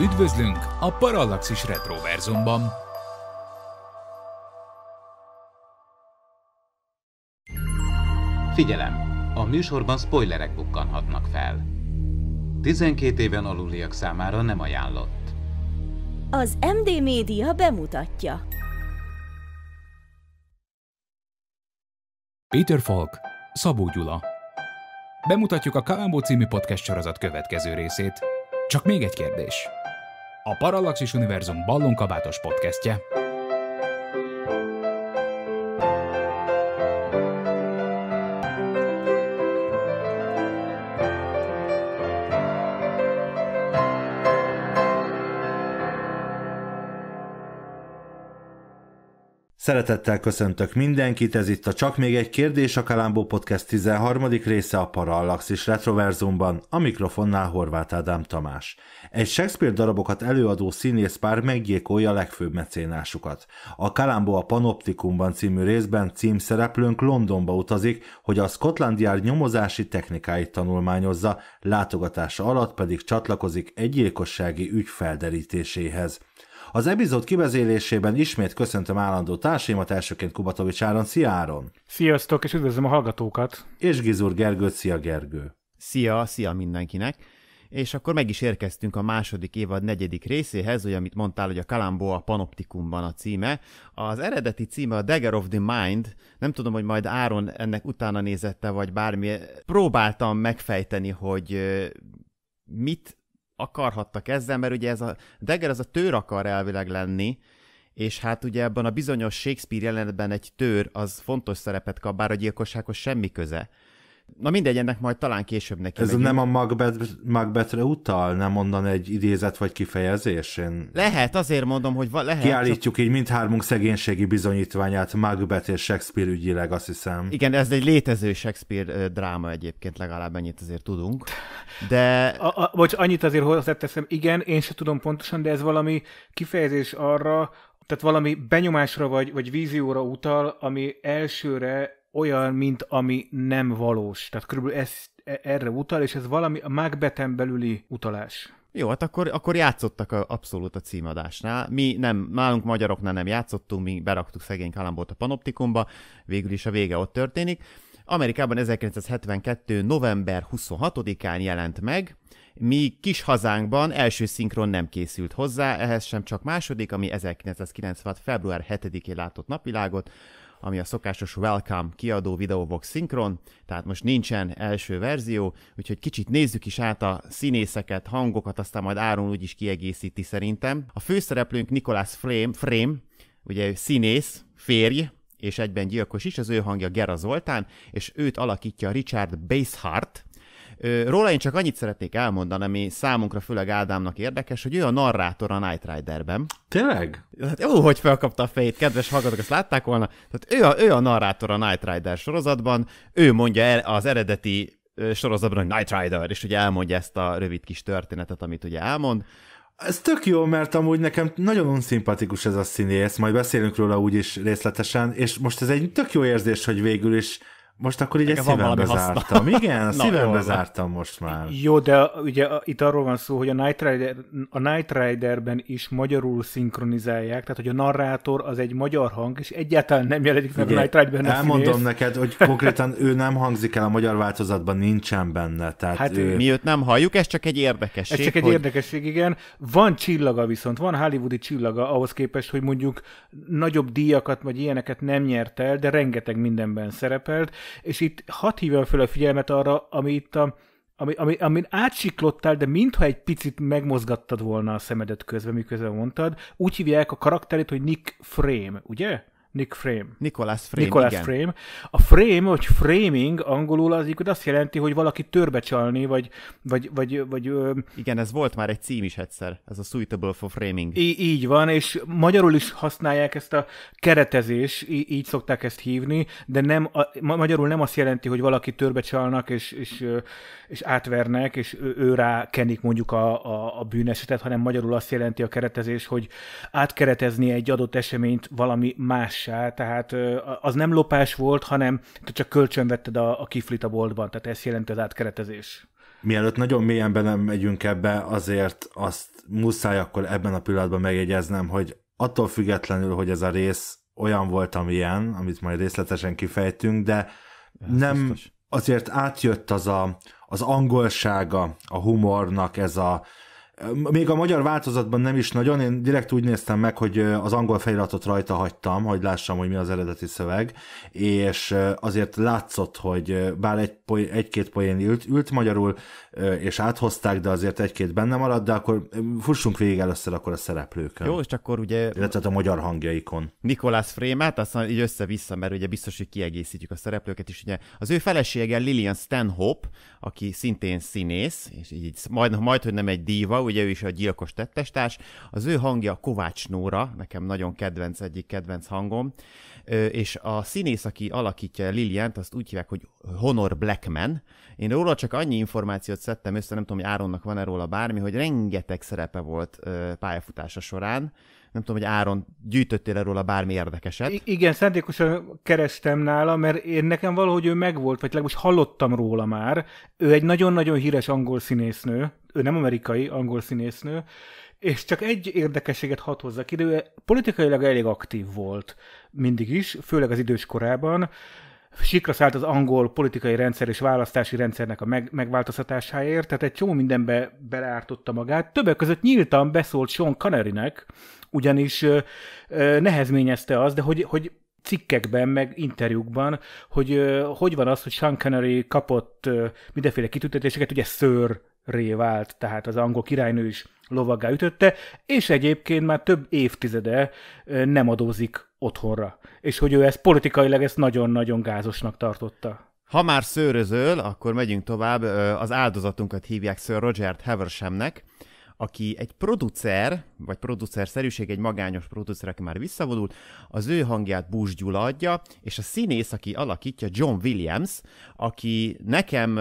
Üdvözlünk a Parallaxis Retroverzumban! Figyelem! A műsorban spoilerek bukkanhatnak fel. 12 éven aluliak számára nem ajánlott. Az MD Média bemutatja. Peter Falk, Szabó Gyula. Bemutatjuk a Kalambó című podcast sorozat következő részét. Csak még egy kérdés a Parallaxis Univerzum ballonkabátos podcastje. Szeretettel köszöntök mindenkit, ez itt a Csak még egy kérdés a Kalambó Podcast 13. része a Parallax és Retroverzumban, a mikrofonnál Horváth Ádám Tamás. Egy Shakespeare darabokat előadó színész pár meggyékolja a legfőbb mecénásukat. A Kalambó a Panoptikumban című részben címszereplőnk Londonba utazik, hogy a Scotland Yard nyomozási technikáit tanulmányozza, látogatása alatt pedig csatlakozik egy gyilkossági ügy felderítéséhez. Az epizód kivezélésében ismét köszöntöm állandó társaimat, elsőként Kubatovics Áron, szia Áron! Sziasztok, és üdvözlöm a hallgatókat! És Gizur Gergő, szia Gergő! Szia, szia mindenkinek! És akkor meg is érkeztünk a második évad negyedik részéhez, olyan amit mondtál, hogy a Kalambó a Panoptikumban a címe. Az eredeti címe a Dagger of the Mind, nem tudom, hogy majd Áron ennek utána nézette, vagy bármi. Próbáltam megfejteni, hogy mit akarhattak ezzel, mert ugye ez a Degger az a tőr akar elvileg lenni, és hát ugye ebben a bizonyos Shakespeare jelenetben egy tőr az fontos szerepet kap, bár a gyilkossághoz semmi köze. Na mindegy, ennek majd talán később neki Ez megyünk. nem a Macbeth, Macbethre utal, nem mondan egy idézet vagy kifejezés? Én... Lehet, azért mondom, hogy va- lehet. Kiállítjuk csak... így mindhármunk szegénységi bizonyítványát Macbeth és Shakespeare ügyileg, azt hiszem. Igen, ez egy létező Shakespeare dráma egyébként, legalább ennyit azért tudunk. De... A, a, bocs, annyit azért hozzáteszem, igen, én se tudom pontosan, de ez valami kifejezés arra, tehát valami benyomásra vagy, vagy vízióra utal, ami elsőre olyan, mint ami nem valós. Tehát körülbelül ez, e, erre utal, és ez valami a Macbethen belüli utalás. Jó, hát akkor, akkor játszottak a, abszolút a címadásnál. Mi nem, nálunk magyaroknál nem játszottunk, mi beraktuk szegény kalambót a panoptikumba, végül is a vége ott történik. Amerikában 1972. november 26-án jelent meg, míg kis hazánkban első szinkron nem készült hozzá, ehhez sem csak második, ami 1996. február 7-én látott napvilágot, ami a szokásos Welcome kiadó videóvok szinkron, tehát most nincsen első verzió, úgyhogy kicsit nézzük is át a színészeket, hangokat, aztán majd Áron úgyis kiegészíti szerintem. A főszereplőnk Nicholas Frame, Frame ugye ő színész, férj, és egyben gyilkos is, az ő hangja Gera Zoltán, és őt alakítja Richard Basehart, Róla én csak annyit szeretnék elmondani, ami számunkra, főleg Ádámnak érdekes, hogy ő a narrátor a Night Riderben. Tényleg? Hát, ó, hogy felkapta a fejét, kedves hallgatók, ezt látták volna. Tehát ő a, ő a narrátor a Night Rider sorozatban, ő mondja el az eredeti sorozatban, hogy Night Rider, és ugye elmondja ezt a rövid kis történetet, amit ugye elmond. Ez tök jó, mert amúgy nekem nagyon unszimpatikus ez a színész, majd beszélünk róla úgyis részletesen, és most ez egy tök jó érzés, hogy végül is most akkor így szívembe zártam. Igen, szívembe zártam most már. Jó, de uh, ugye uh, itt arról van szó, hogy a Night, Rider, a Night Riderben is magyarul szinkronizálják, tehát hogy a narrátor az egy magyar hang, és egyáltalán nem jelenik meg a Night Riderben Elmondom színész. neked, hogy konkrétan ő nem hangzik el a magyar változatban, nincsen benne. Tehát hát ő... mi őt nem halljuk, ez csak egy érdekesség. Ez csak egy hogy... érdekesség, igen. Van csillaga viszont, van hollywoodi csillaga ahhoz képest, hogy mondjuk nagyobb díjakat vagy ilyeneket nem nyert el, de rengeteg mindenben szerepelt és itt hat hívja fel a figyelmet arra, ami itt a, ami, ami, amin átsiklottál, de mintha egy picit megmozgattad volna a szemedet közben, miközben mondtad, úgy hívják a karakterét, hogy Nick Frame, ugye? Nick Frame. Nicholas Frame, Nicholas igen. Frame. A frame, vagy framing angolul az azt jelenti, hogy valaki törbe csalni, vagy... vagy, vagy, vagy igen, ez volt már egy cím is egyszer, ez a suitable for framing. Í- így van, és magyarul is használják ezt a keretezés, í- így szokták ezt hívni, de nem a, ma- magyarul nem azt jelenti, hogy valaki törbe csalnak, és, és, és átvernek, és ő, ő rá kenik mondjuk a, a, a bűnesetet, hanem magyarul azt jelenti a keretezés, hogy átkeretezni egy adott eseményt valami más lopássá, tehát az nem lopás volt, hanem csak vetted a, a kiflit a boltban, tehát ezt jelenti az átkeretezés. Mielőtt nagyon mélyen nem megyünk ebbe, azért azt muszáj akkor ebben a pillanatban megjegyeznem, hogy attól függetlenül, hogy ez a rész olyan volt, amilyen, amit majd részletesen kifejtünk, de ez nem biztos. azért átjött az a, az angolsága a humornak, ez a még a magyar változatban nem is nagyon, én direkt úgy néztem meg, hogy az angol feliratot rajta hagytam, hogy lássam, hogy mi az eredeti szöveg, és azért látszott, hogy bár egy, egy-két poén ült, ült magyarul, és áthozták, de azért egy-két benne maradt, de akkor fussunk végig először akkor a szereplőkön. Jó, és akkor ugye... Illetve a magyar hangjaikon. Nikolász Frémát, aztán így össze-vissza, mert ugye biztos, hogy kiegészítjük a szereplőket is, ugye az ő felesége Lillian Stanhope, aki szintén színész, és így majd, majd, hogy nem egy díva, ugye ő is a gyilkos tettestárs, az ő hangja Kovács Nóra, nekem nagyon kedvenc, egyik kedvenc hangom, és a színész, aki alakítja Lilient, azt úgy hívják, hogy Honor Blackman. Én róla csak annyi információt szedtem össze, nem tudom, hogy Áronnak van-e róla bármi, hogy rengeteg szerepe volt pályafutása során, nem tudom, hogy Áron, gyűjtöttél erről a bármi érdekeset? I- igen, szándékosan kerestem nála, mert én nekem valahogy ő megvolt, vagy legalábbis hallottam róla már. Ő egy nagyon-nagyon híres angol színésznő, ő nem amerikai, angol színésznő, és csak egy érdekességet hat hozzak idő, politikailag elég aktív volt mindig is, főleg az idős korában sikra szállt az angol politikai rendszer és választási rendszernek a meg, megváltoztatásáért, tehát egy csomó mindenbe beleártotta magát. Többek között nyíltan beszólt Sean Connerynek, ugyanis ö, ö, nehezményezte az, de hogy, hogy cikkekben, meg interjúkban, hogy ö, hogy van az, hogy Sean Connery kapott ö, mindenféle kitüntetéseket, ugye ször ré vált, tehát az angol királynő is lovaggá ütötte, és egyébként már több évtizede nem adózik otthonra és hogy ő ezt politikailag ezt nagyon-nagyon gázosnak tartotta. Ha már szőrözöl, akkor megyünk tovább. Az áldozatunkat hívják Sir Roger Heversemnek aki egy producer, vagy producer-szerűség, egy magányos producer, aki már visszavonult, az ő hangját Bush Gyula adja, és a színész, aki alakítja, John Williams, aki nekem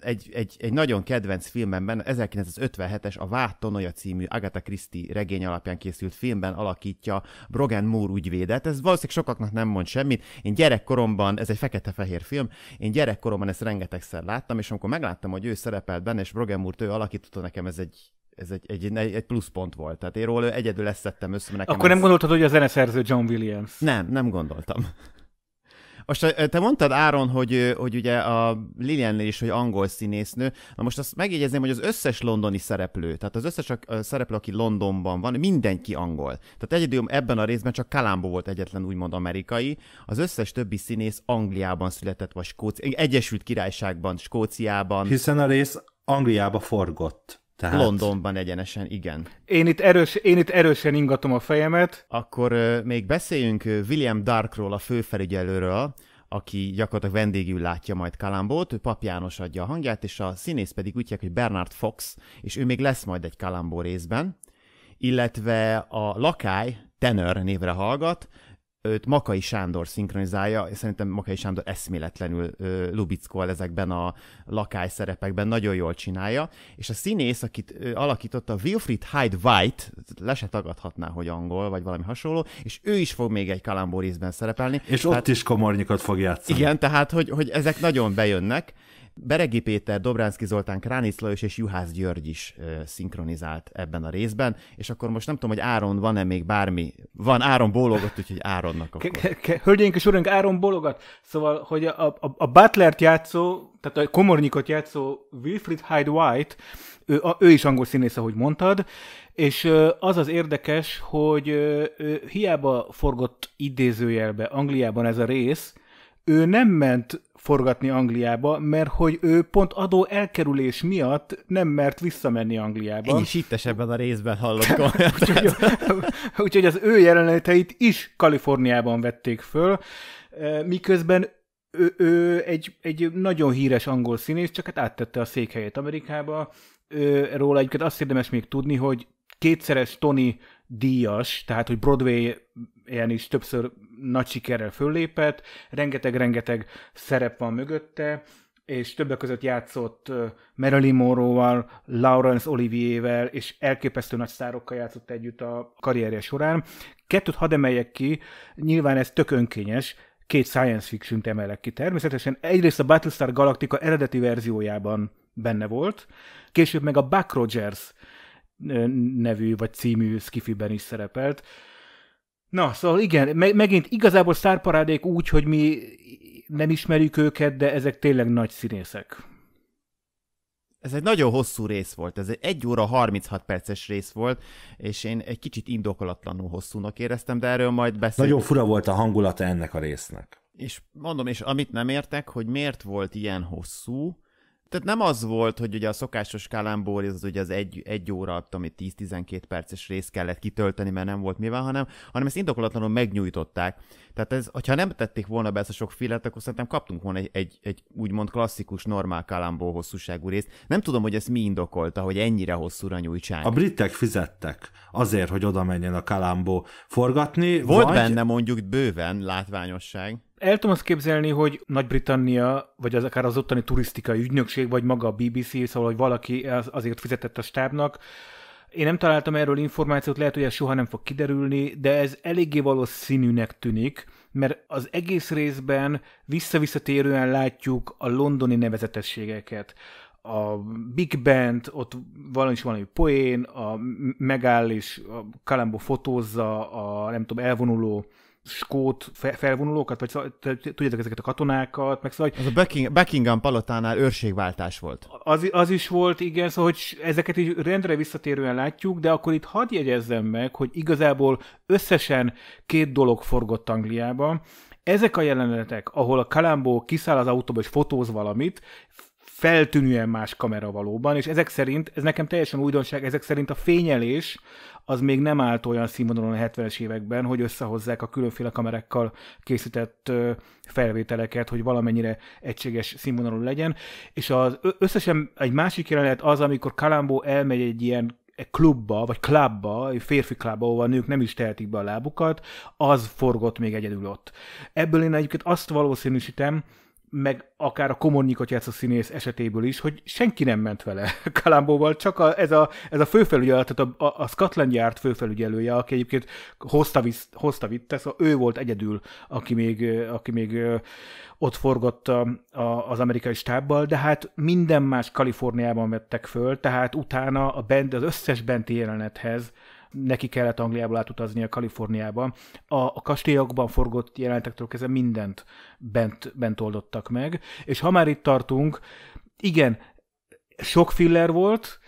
egy, egy, egy nagyon kedvenc filmemben, 1957-es a Vát Tonoja című Agatha Christie regény alapján készült filmben alakítja Brogan Moore ügyvédet. Ez valószínűleg sokaknak nem mond semmit. Én gyerekkoromban, ez egy fekete-fehér film, én gyerekkoromban ezt rengetegszer láttam, és amikor megláttam, hogy ő szerepelt benne, és Brogan Moore-t ő alakította, nekem ez egy ez egy, egy, egy pluszpont volt. Tehát én róla egyedül leszettem össze, nekem Akkor nem ez... gondoltad, hogy a zeneszerző John Williams? Nem, nem gondoltam. Most eh, te mondtad, Áron, hogy, eh, hogy ugye a Liliannél is, hogy angol színésznő. Na most azt megjegyezném, hogy az összes londoni szereplő, tehát az összes a szereplő, aki Londonban van, mindenki angol. Tehát egyedül ebben a részben csak Kalambó volt egyetlen úgymond amerikai, az összes többi színész Angliában született, vagy Skóci... Egyesült Királyságban, Skóciában. Hiszen a rész Angliába forgott. Tehát... Londonban egyenesen, igen. Én itt, erős, én itt erősen ingatom a fejemet. Akkor uh, még beszéljünk William Darkról, a főfelügyelőről, aki gyakorlatilag vendégül látja majd Kalambót, ő Pap János adja a hangját, és a színész pedig úgy hívják, hogy Bernard Fox, és ő még lesz majd egy Kalambó részben, illetve a lakály Tenor névre hallgat, őt Makai Sándor szinkronizálja, és szerintem Makai Sándor eszméletlenül ö, lubickol ezekben a lakály szerepekben, nagyon jól csinálja, és a színész, akit ö, alakította Wilfried Hyde White, le se tagadhatná, hogy angol, vagy valami hasonló, és ő is fog még egy részben szerepelni. És tehát, ott is komornyikat fog játszani. Igen, tehát, hogy, hogy ezek nagyon bejönnek, Beregi Péter, Dobránszki Zoltán, Kránic Lajos és Juhász György is ö, szinkronizált ebben a részben, és akkor most nem tudom, hogy Áron van-e még bármi. Van, Áron bólogott, úgyhogy Áronnak akkor. Hölgyeink és urak, Áron bólogat. Szóval, hogy a, a, a Butlert játszó, tehát a komornyikot játszó Wilfried Hyde White, ő, a, ő is angol színész, ahogy mondtad, és az az érdekes, hogy ö, hiába forgott idézőjelbe Angliában ez a rész, ő nem ment forgatni Angliába, mert hogy ő pont adó elkerülés miatt nem mert visszamenni Angliába. Én is hittes ebben a részben hallok. úgyhogy, az ő jeleneteit is Kaliforniában vették föl, e, miközben ő, ő egy, egy nagyon híres angol színész, csak hát áttette a székhelyét Amerikába. Ő, róla egyébként azt érdemes még tudni, hogy kétszeres Tony díjas, tehát hogy Broadway-en is többször nagy sikerrel föllépett, rengeteg-rengeteg szerep van mögötte, és többek között játszott Marilyn Monroe-val, Laurence Olivier-vel, és elképesztő nagy sztárokkal játszott együtt a karrierje során. Kettőt hadd emeljek ki, nyilván ez tök önkényes, két science fiction emelek ki természetesen. Egyrészt a Battlestar Galactica eredeti verziójában benne volt, később meg a Buck Rogers nevű vagy című skifiben is szerepelt Na, szóval igen, meg, megint igazából szárparádék úgy, hogy mi nem ismerjük őket, de ezek tényleg nagy színészek. Ez egy nagyon hosszú rész volt, ez egy 1 óra 36 perces rész volt, és én egy kicsit indokolatlanul hosszúnak éreztem, de erről majd beszélünk. Nagyon fura volt a hangulata ennek a résznek. És mondom, és amit nem értek, hogy miért volt ilyen hosszú, tehát nem az volt, hogy ugye a szokásos kalambór, ez ugye az egy, egy óra, ami 10-12 perces rész kellett kitölteni, mert nem volt mivel, hanem, hanem ezt indokolatlanul megnyújtották. Tehát ez, hogyha nem tették volna be ezt a sok filet, akkor szerintem kaptunk volna egy, egy, egy úgymond klasszikus, normál kalambó hosszúságú részt. Nem tudom, hogy ezt mi indokolta, hogy ennyire hosszúra nyújtsák. A britek fizettek azért, hogy oda menjen a kalambó forgatni. Volt vagy... benne mondjuk bőven látványosság el tudom azt képzelni, hogy Nagy-Britannia, vagy az akár az ottani turisztikai ügynökség, vagy maga a BBC, szóval, hogy valaki az, azért fizetett a stábnak, én nem találtam erről információt, lehet, hogy ez soha nem fog kiderülni, de ez eléggé valószínűnek tűnik, mert az egész részben visszavisszatérően látjuk a londoni nevezetességeket a Big Band, ott valami is valami poén, a megáll és a Kalambo fotózza, a nem tudom, elvonuló skót felvonulókat, vagy szóval, tudjátok ezeket a katonákat, meg szóval... Az a Buckingham, Buckingham palotánál őrségváltás volt. Az, az is volt, igen, szóval hogy ezeket így rendre visszatérően látjuk, de akkor itt hadd jegyezzem meg, hogy igazából összesen két dolog forgott Angliában. Ezek a jelenetek, ahol a Kalambó kiszáll az autóba és fotóz valamit, feltűnően más kamera valóban, és ezek szerint, ez nekem teljesen újdonság, ezek szerint a fényelés az még nem állt olyan színvonalon a 70-es években, hogy összehozzák a különféle kamerákkal készített felvételeket, hogy valamennyire egységes színvonalon legyen. És az összesen egy másik jelenet az, amikor Kalambó elmegy egy ilyen klubba, vagy klubba, férfi klubba, ahol a nők nem is tehetik be a lábukat, az forgott még egyedül ott. Ebből én egyébként azt valószínűsítem, meg akár a komornyikot játszó színész esetéből is, hogy senki nem ment vele Kalambóval, csak a, ez, a, ez a főfelügyelő, tehát a, a, Scotland Yard főfelügyelője, aki egyébként hozta, visz, hozta vitt, szóval ő volt egyedül, aki még, aki még ott forgott a, a, az amerikai stábbal, de hát minden más Kaliforniában vettek föl, tehát utána a band az összes benti jelenethez neki kellett Angliából a Kaliforniába. A, a kastélyokban forgott jelenetektől kezdve mindent bent, bent oldottak meg. És ha már itt tartunk, igen, sok filler volt,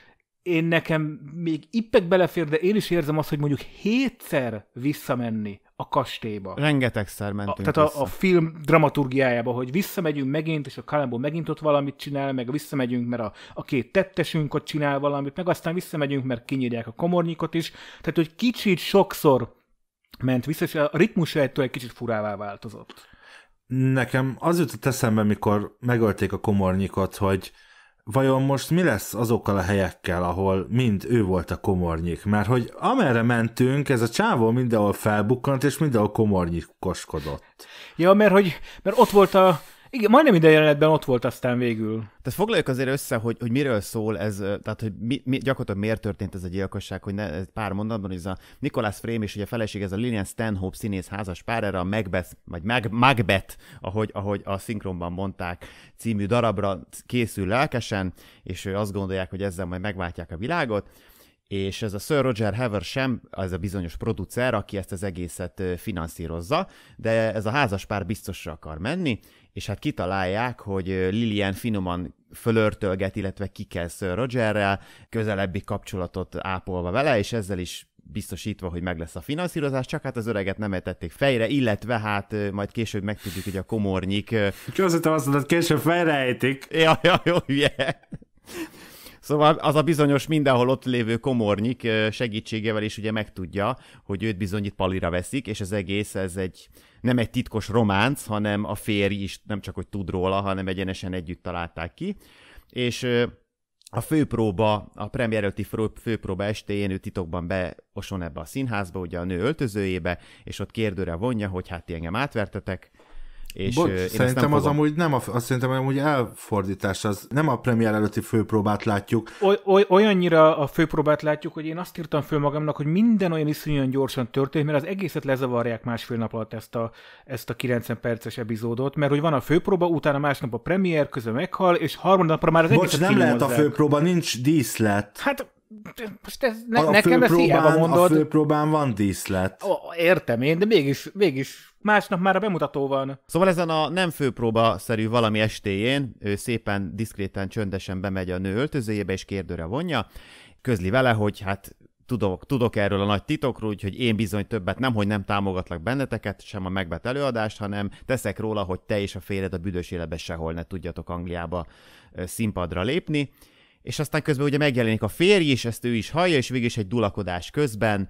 én nekem még ippek belefér, de én is érzem azt, hogy mondjuk hétszer visszamenni a kastélyba. Rengetegszer mentünk a, Tehát a, a, film dramaturgiájába, hogy visszamegyünk megint, és a Kalambó megint ott valamit csinál, meg visszamegyünk, mert a, a két tettesünk ott csinál valamit, meg aztán visszamegyünk, mert kinyírják a komornyikot is. Tehát, hogy kicsit sokszor ment vissza, és a ritmus ettől egy kicsit furává változott. Nekem az jutott eszembe, mikor megölték a komornyikot, hogy vajon most mi lesz azokkal a helyekkel, ahol mind ő volt a komornyik? Mert hogy amerre mentünk, ez a csávó mindenhol felbukkant, és mindenhol koskodott. Ja, mert hogy mert ott volt a igen, majdnem minden jelenetben ott volt aztán végül. Tehát foglaljuk azért össze, hogy, hogy miről szól ez, tehát hogy mi, mi, gyakorlatilag miért történt ez a gyilkosság, hogy ne, pár mondatban, ez a Nicholas Frame és ugye a feleség, ez a Lillian Stanhope színész házas pár, erre a Macbeth, vagy Mag, Macbeth, ahogy, ahogy a szinkronban mondták, című darabra készül lelkesen, és ő azt gondolják, hogy ezzel majd megváltják a világot és ez a Sir Roger sem, ez a bizonyos producer, aki ezt az egészet finanszírozza, de ez a házas pár biztosra akar menni, és hát kitalálják, hogy Lilian finoman fölörtölget, illetve kikelsz Rogerrel, közelebbi kapcsolatot ápolva vele, és ezzel is biztosítva, hogy meg lesz a finanszírozás, csak hát az öreget nem etették fejre, illetve hát majd később megtudjuk, hogy a komornyik... Köszönöm azt mondod, később fejrejtik. Ja, ja, jó, yeah. Szóval az a bizonyos mindenhol ott lévő komornyik segítségével is ugye megtudja, hogy őt bizonyít palira veszik, és az egész ez egy nem egy titkos románc, hanem a férj is nem csak hogy tud róla, hanem egyenesen együtt találták ki. És a főpróba, a premier előtti főpróba estején ő titokban beoson ebbe a színházba, ugye a nő öltözőjébe, és ott kérdőre vonja, hogy hát ti engem átvertetek, és Bocs, én szerintem nem fogom... az amúgy nem, a, azt szerintem amúgy elfordítás, az nem a premier előtti főpróbát látjuk. Oly, oly, olyannyira a főpróbát látjuk, hogy én azt írtam föl magamnak, hogy minden olyan iszonyúan gyorsan történt, mert az egészet lezavarják másfél nap alatt ezt a, ezt a 90 perces epizódot, mert hogy van a főpróba, utána másnap a premier, közben meghal, és harmadnapra már az Bocs, egészet nem lehet a főpróba, nincs díszlet. Hát most ez ne, a nekem ez hiába mondod. A főpróbán van díszlet. Ó, értem én, de mégis, mégis másnap már a bemutató van. Szóval ezen a nem főpróba-szerű valami estéjén ő szépen diszkréten, csöndesen bemegy a nő öltözőjébe és kérdőre vonja, közli vele, hogy hát tudok, tudok erről a nagy titokról, úgyhogy én bizony többet nem, hogy nem támogatlak benneteket, sem a megbet előadást, hanem teszek róla, hogy te és a féled a büdös életbe sehol ne tudjatok Angliába színpadra lépni és aztán közben ugye megjelenik a férj is, ezt ő is hallja, és végül is egy dulakodás közben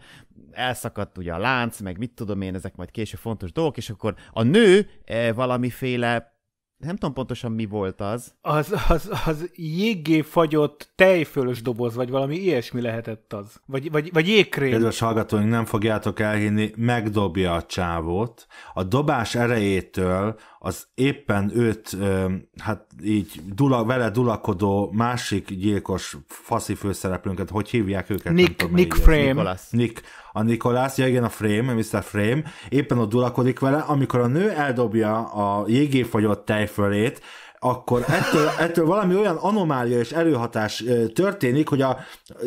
elszakadt ugye a lánc, meg mit tudom én, ezek majd később fontos dolgok, és akkor a nő e, valamiféle nem tudom pontosan mi volt az. Az, az, az jéggé fagyott tejfölös doboz, vagy valami ilyesmi lehetett az. Vagy, vagy, vagy jégkrém. Kedves hallgatóink, nem fogjátok elhinni, megdobja a csávót. A dobás erejétől az éppen őt, hát így dula, vele dulakodó másik gyilkos faszi főszereplőnket, hogy hívják őket? Nick, tudom, Nick Frame. Nick, a Nikolász, ja igen, a Frame, Mr. Frame, éppen ott dulakodik vele, amikor a nő eldobja a jégé fagyott tejfölét, akkor ettől, ettől valami olyan anomália és előhatás történik, hogy a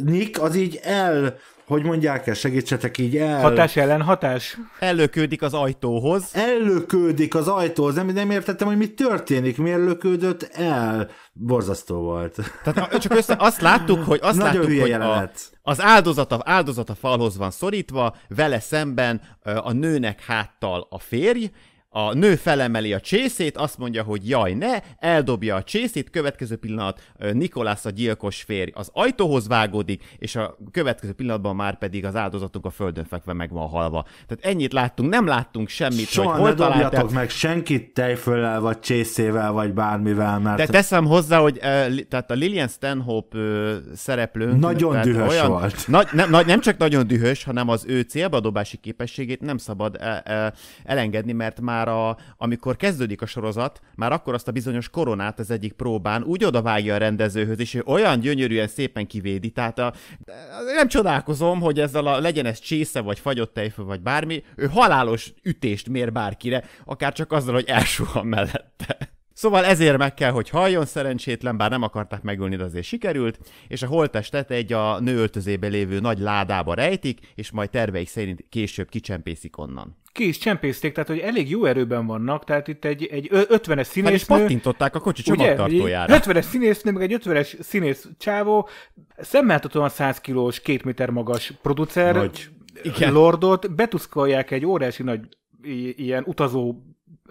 Nick az így el hogy mondják el, segítsetek így el. Hatás ellen hatás? Ellökődik az ajtóhoz. Ellökődik az ajtóhoz, nem, nem értettem, hogy mi történik, miért löködött el. Borzasztó volt. Tehát csak össze, azt láttuk, hogy azt Nagyon láttuk, hogy a, az áldozat a, áldozat a falhoz van szorítva, vele szemben a nőnek háttal a férj, a nő felemeli a csészét, azt mondja, hogy jaj ne, eldobja a csészét, következő pillanat Nikolász a gyilkos férj az ajtóhoz vágódik, és a következő pillanatban már pedig az áldozatunk a földön fekve meg van halva. Tehát ennyit láttunk, nem láttunk semmit. Soha hogy ne dobjatok meg senkit tejföllel, vagy csészével, vagy bármivel, mert... De teszem hozzá, hogy tehát a Lillian Stanhope szereplő Nagyon dühös olyan... volt. Na, nem, nem csak nagyon dühös, hanem az ő célbadobási képességét nem szabad e- e- elengedni, mert már már a, amikor kezdődik a sorozat, már akkor azt a bizonyos koronát az egyik próbán úgy odavágja a rendezőhöz, és ő olyan gyönyörűen szépen kivédi, tehát a, nem csodálkozom, hogy ezzel a legyen ez csésze, vagy fagyott tejfő, vagy bármi, ő halálos ütést mér bárkire, akár csak azzal, hogy elsuhan mellette. Szóval ezért meg kell, hogy halljon szerencsétlen, bár nem akarták megölni, de azért sikerült, és a holttestet egy a nő öltözébe lévő nagy ládába rejtik, és majd terveik szerint később kicsempészik onnan ki is csempészték, tehát hogy elég jó erőben vannak, tehát itt egy, egy 50-es hát színésznő... Hát pattintották a kocsi csomagtartójára. 50-es színésznő, meg egy 50-es színész csávó, szemmel 100 kilós, két méter magas producer, Nagy. Igen. lordot, betuszkolják egy óriási nagy ilyen utazó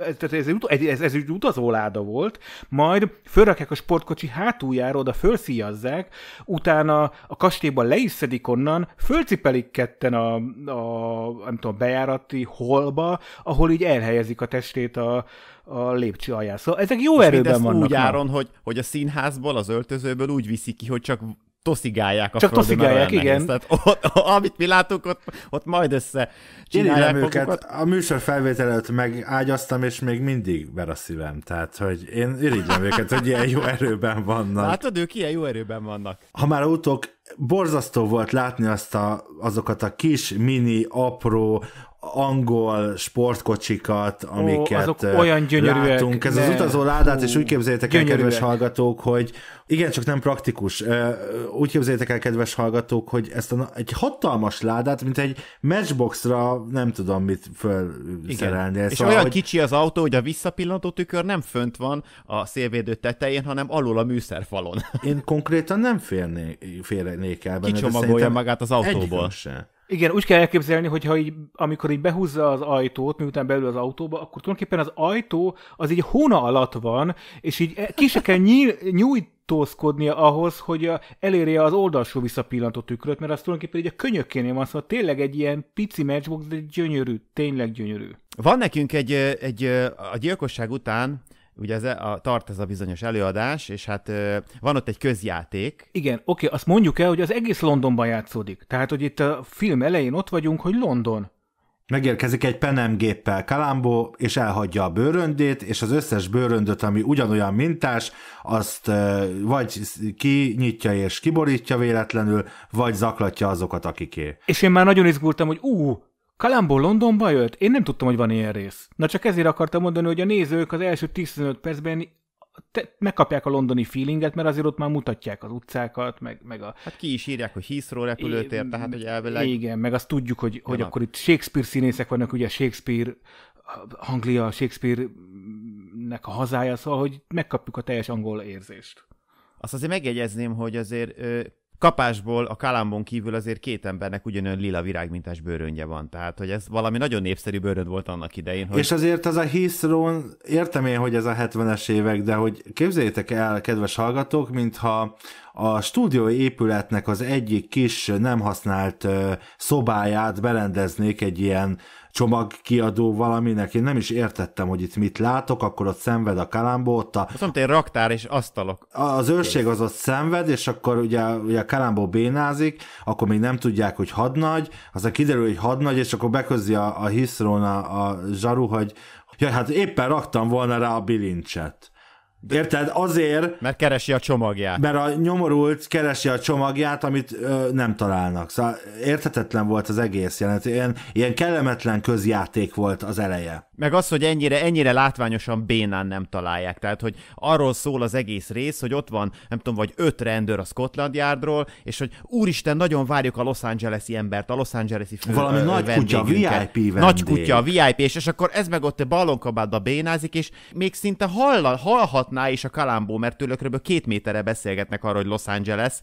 ez, tehát ez, egy, ez, ez egy utazóláda volt, majd fölrakják a sportkocsi hátuljára, oda fölszíjazzák, utána a kastélyban le is szedik onnan, fölcipelik ketten a, a, nem tudom, bejárati holba, ahol így elhelyezik a testét a, a lépcső alján. Szóval ezek jó És erőben vannak. úgy áron, hogy, hogy a színházból, az öltözőből úgy viszik ki, hogy csak toszigálják a Csak földön, toszigálják, igen. Tehát ott, amit mi látunk, ott, ott majd össze csinálják Én őket. A műsor felvétel előtt megágyaztam, és még mindig ver a szívem. Tehát, hogy én irigyem őket, hogy ilyen jó erőben vannak. Látod, ők ilyen jó erőben vannak. Ha már utok, borzasztó volt látni azt a, azokat a kis, mini, apró, angol sportkocsikat, amiket Ó, azok eh, olyan gyönyörűek, látunk. Ez ne. az utazó ládát, és úgy képzeljétek el, kedves hallgatók, hogy igen, csak nem praktikus. Eh, úgy képzeljétek el, kedves hallgatók, hogy ezt a, egy hatalmas ládát, mint egy matchboxra nem tudom mit Igen. Szóval, és olyan hogy... kicsi az autó, hogy a visszapillantó tükör nem fönt van a szélvédő tetején, hanem alul a műszerfalon. Én konkrétan nem félnék, félnék el benne. Kicsomagolja magát az autóból. Egy igen, úgy kell elképzelni, hogy ha így, amikor így behúzza az ajtót, miután belül az autóba, akkor tulajdonképpen az ajtó az így hóna alatt van, és így e, ki se kell nyíl, nyújtózkodnia ahhoz, hogy elérje az oldalsó visszapillantó tükröt, mert az tulajdonképpen így a könyökénél van, szóval tényleg egy ilyen pici matchbox, de gyönyörű, tényleg gyönyörű. Van nekünk egy, egy a gyilkosság után ugye ez e, a, tart ez a bizonyos előadás, és hát ö, van ott egy közjáték. Igen, oké, azt mondjuk el, hogy az egész Londonban játszódik. Tehát, hogy itt a film elején ott vagyunk, hogy London. Megérkezik egy penemgéppel Kalambó, és elhagyja a bőröndét, és az összes bőröndöt, ami ugyanolyan mintás, azt vagy kinyitja és kiborítja véletlenül, vagy zaklatja azokat, akiké. És én már nagyon izgultam, hogy ú, Kalambó Londonba jött? Én nem tudtam, hogy van ilyen rész. Na csak ezért akartam mondani, hogy a nézők az első 15 percben te, megkapják a londoni feelinget, mert azért ott már mutatják az utcákat, meg, meg a... Hát ki is írják, hogy Heathrow repülőtér, tehát hogy elvileg... Igen, meg azt tudjuk, hogy, hogy akkor itt Shakespeare színészek vannak, ugye Shakespeare, Anglia, Shakespeare-nek a hazája, szóval, hogy megkapjuk a teljes angol érzést. Azt azért megjegyezném, hogy azért kapásból a kalambon kívül azért két embernek ugyanolyan lila virágmintás bőröngye van. Tehát, hogy ez valami nagyon népszerű bőrönd volt annak idején. Hogy... És azért ez a hiszrón, értem én, hogy ez a 70-es évek, de hogy képzeljétek el, kedves hallgatók, mintha a stúdió épületnek az egyik kis nem használt szobáját berendeznék egy ilyen csomagkiadó valaminek, én nem is értettem, hogy itt mit látok, akkor ott szenved a kalámbó, ott a... Azt mondta, én raktár és asztalok. Az őrség az ott szenved, és akkor ugye, ugye a kalambó bénázik, akkor még nem tudják, hogy hadnagy, aztán kiderül, hogy hadnagy, és akkor beközi a, a hiszrón a, a zsaru, hogy ja, hát éppen raktam volna rá a bilincset. Érted? Azért... Mert keresi a csomagját. Mert a nyomorult keresi a csomagját, amit ö, nem találnak. Szóval érthetetlen volt az egész jelent. Ilyen, ilyen kellemetlen közjáték volt az eleje. Meg az, hogy ennyire, ennyire látványosan bénán nem találják. Tehát, hogy arról szól az egész rész, hogy ott van, nem tudom, vagy öt rendőr a Scotland Yardról, és hogy úristen, nagyon várjuk a Los Angeles-i embert, a Los Angeles-i fő Valami ö, nagy kutya, VIP vendég. Nagy kutya, VIP, és, és akkor ez meg ott a balonkabádba bénázik, és még szinte hall, hallhatná is a kalámbó, mert tőle kb. két méterre beszélgetnek arról, hogy Los Angeles,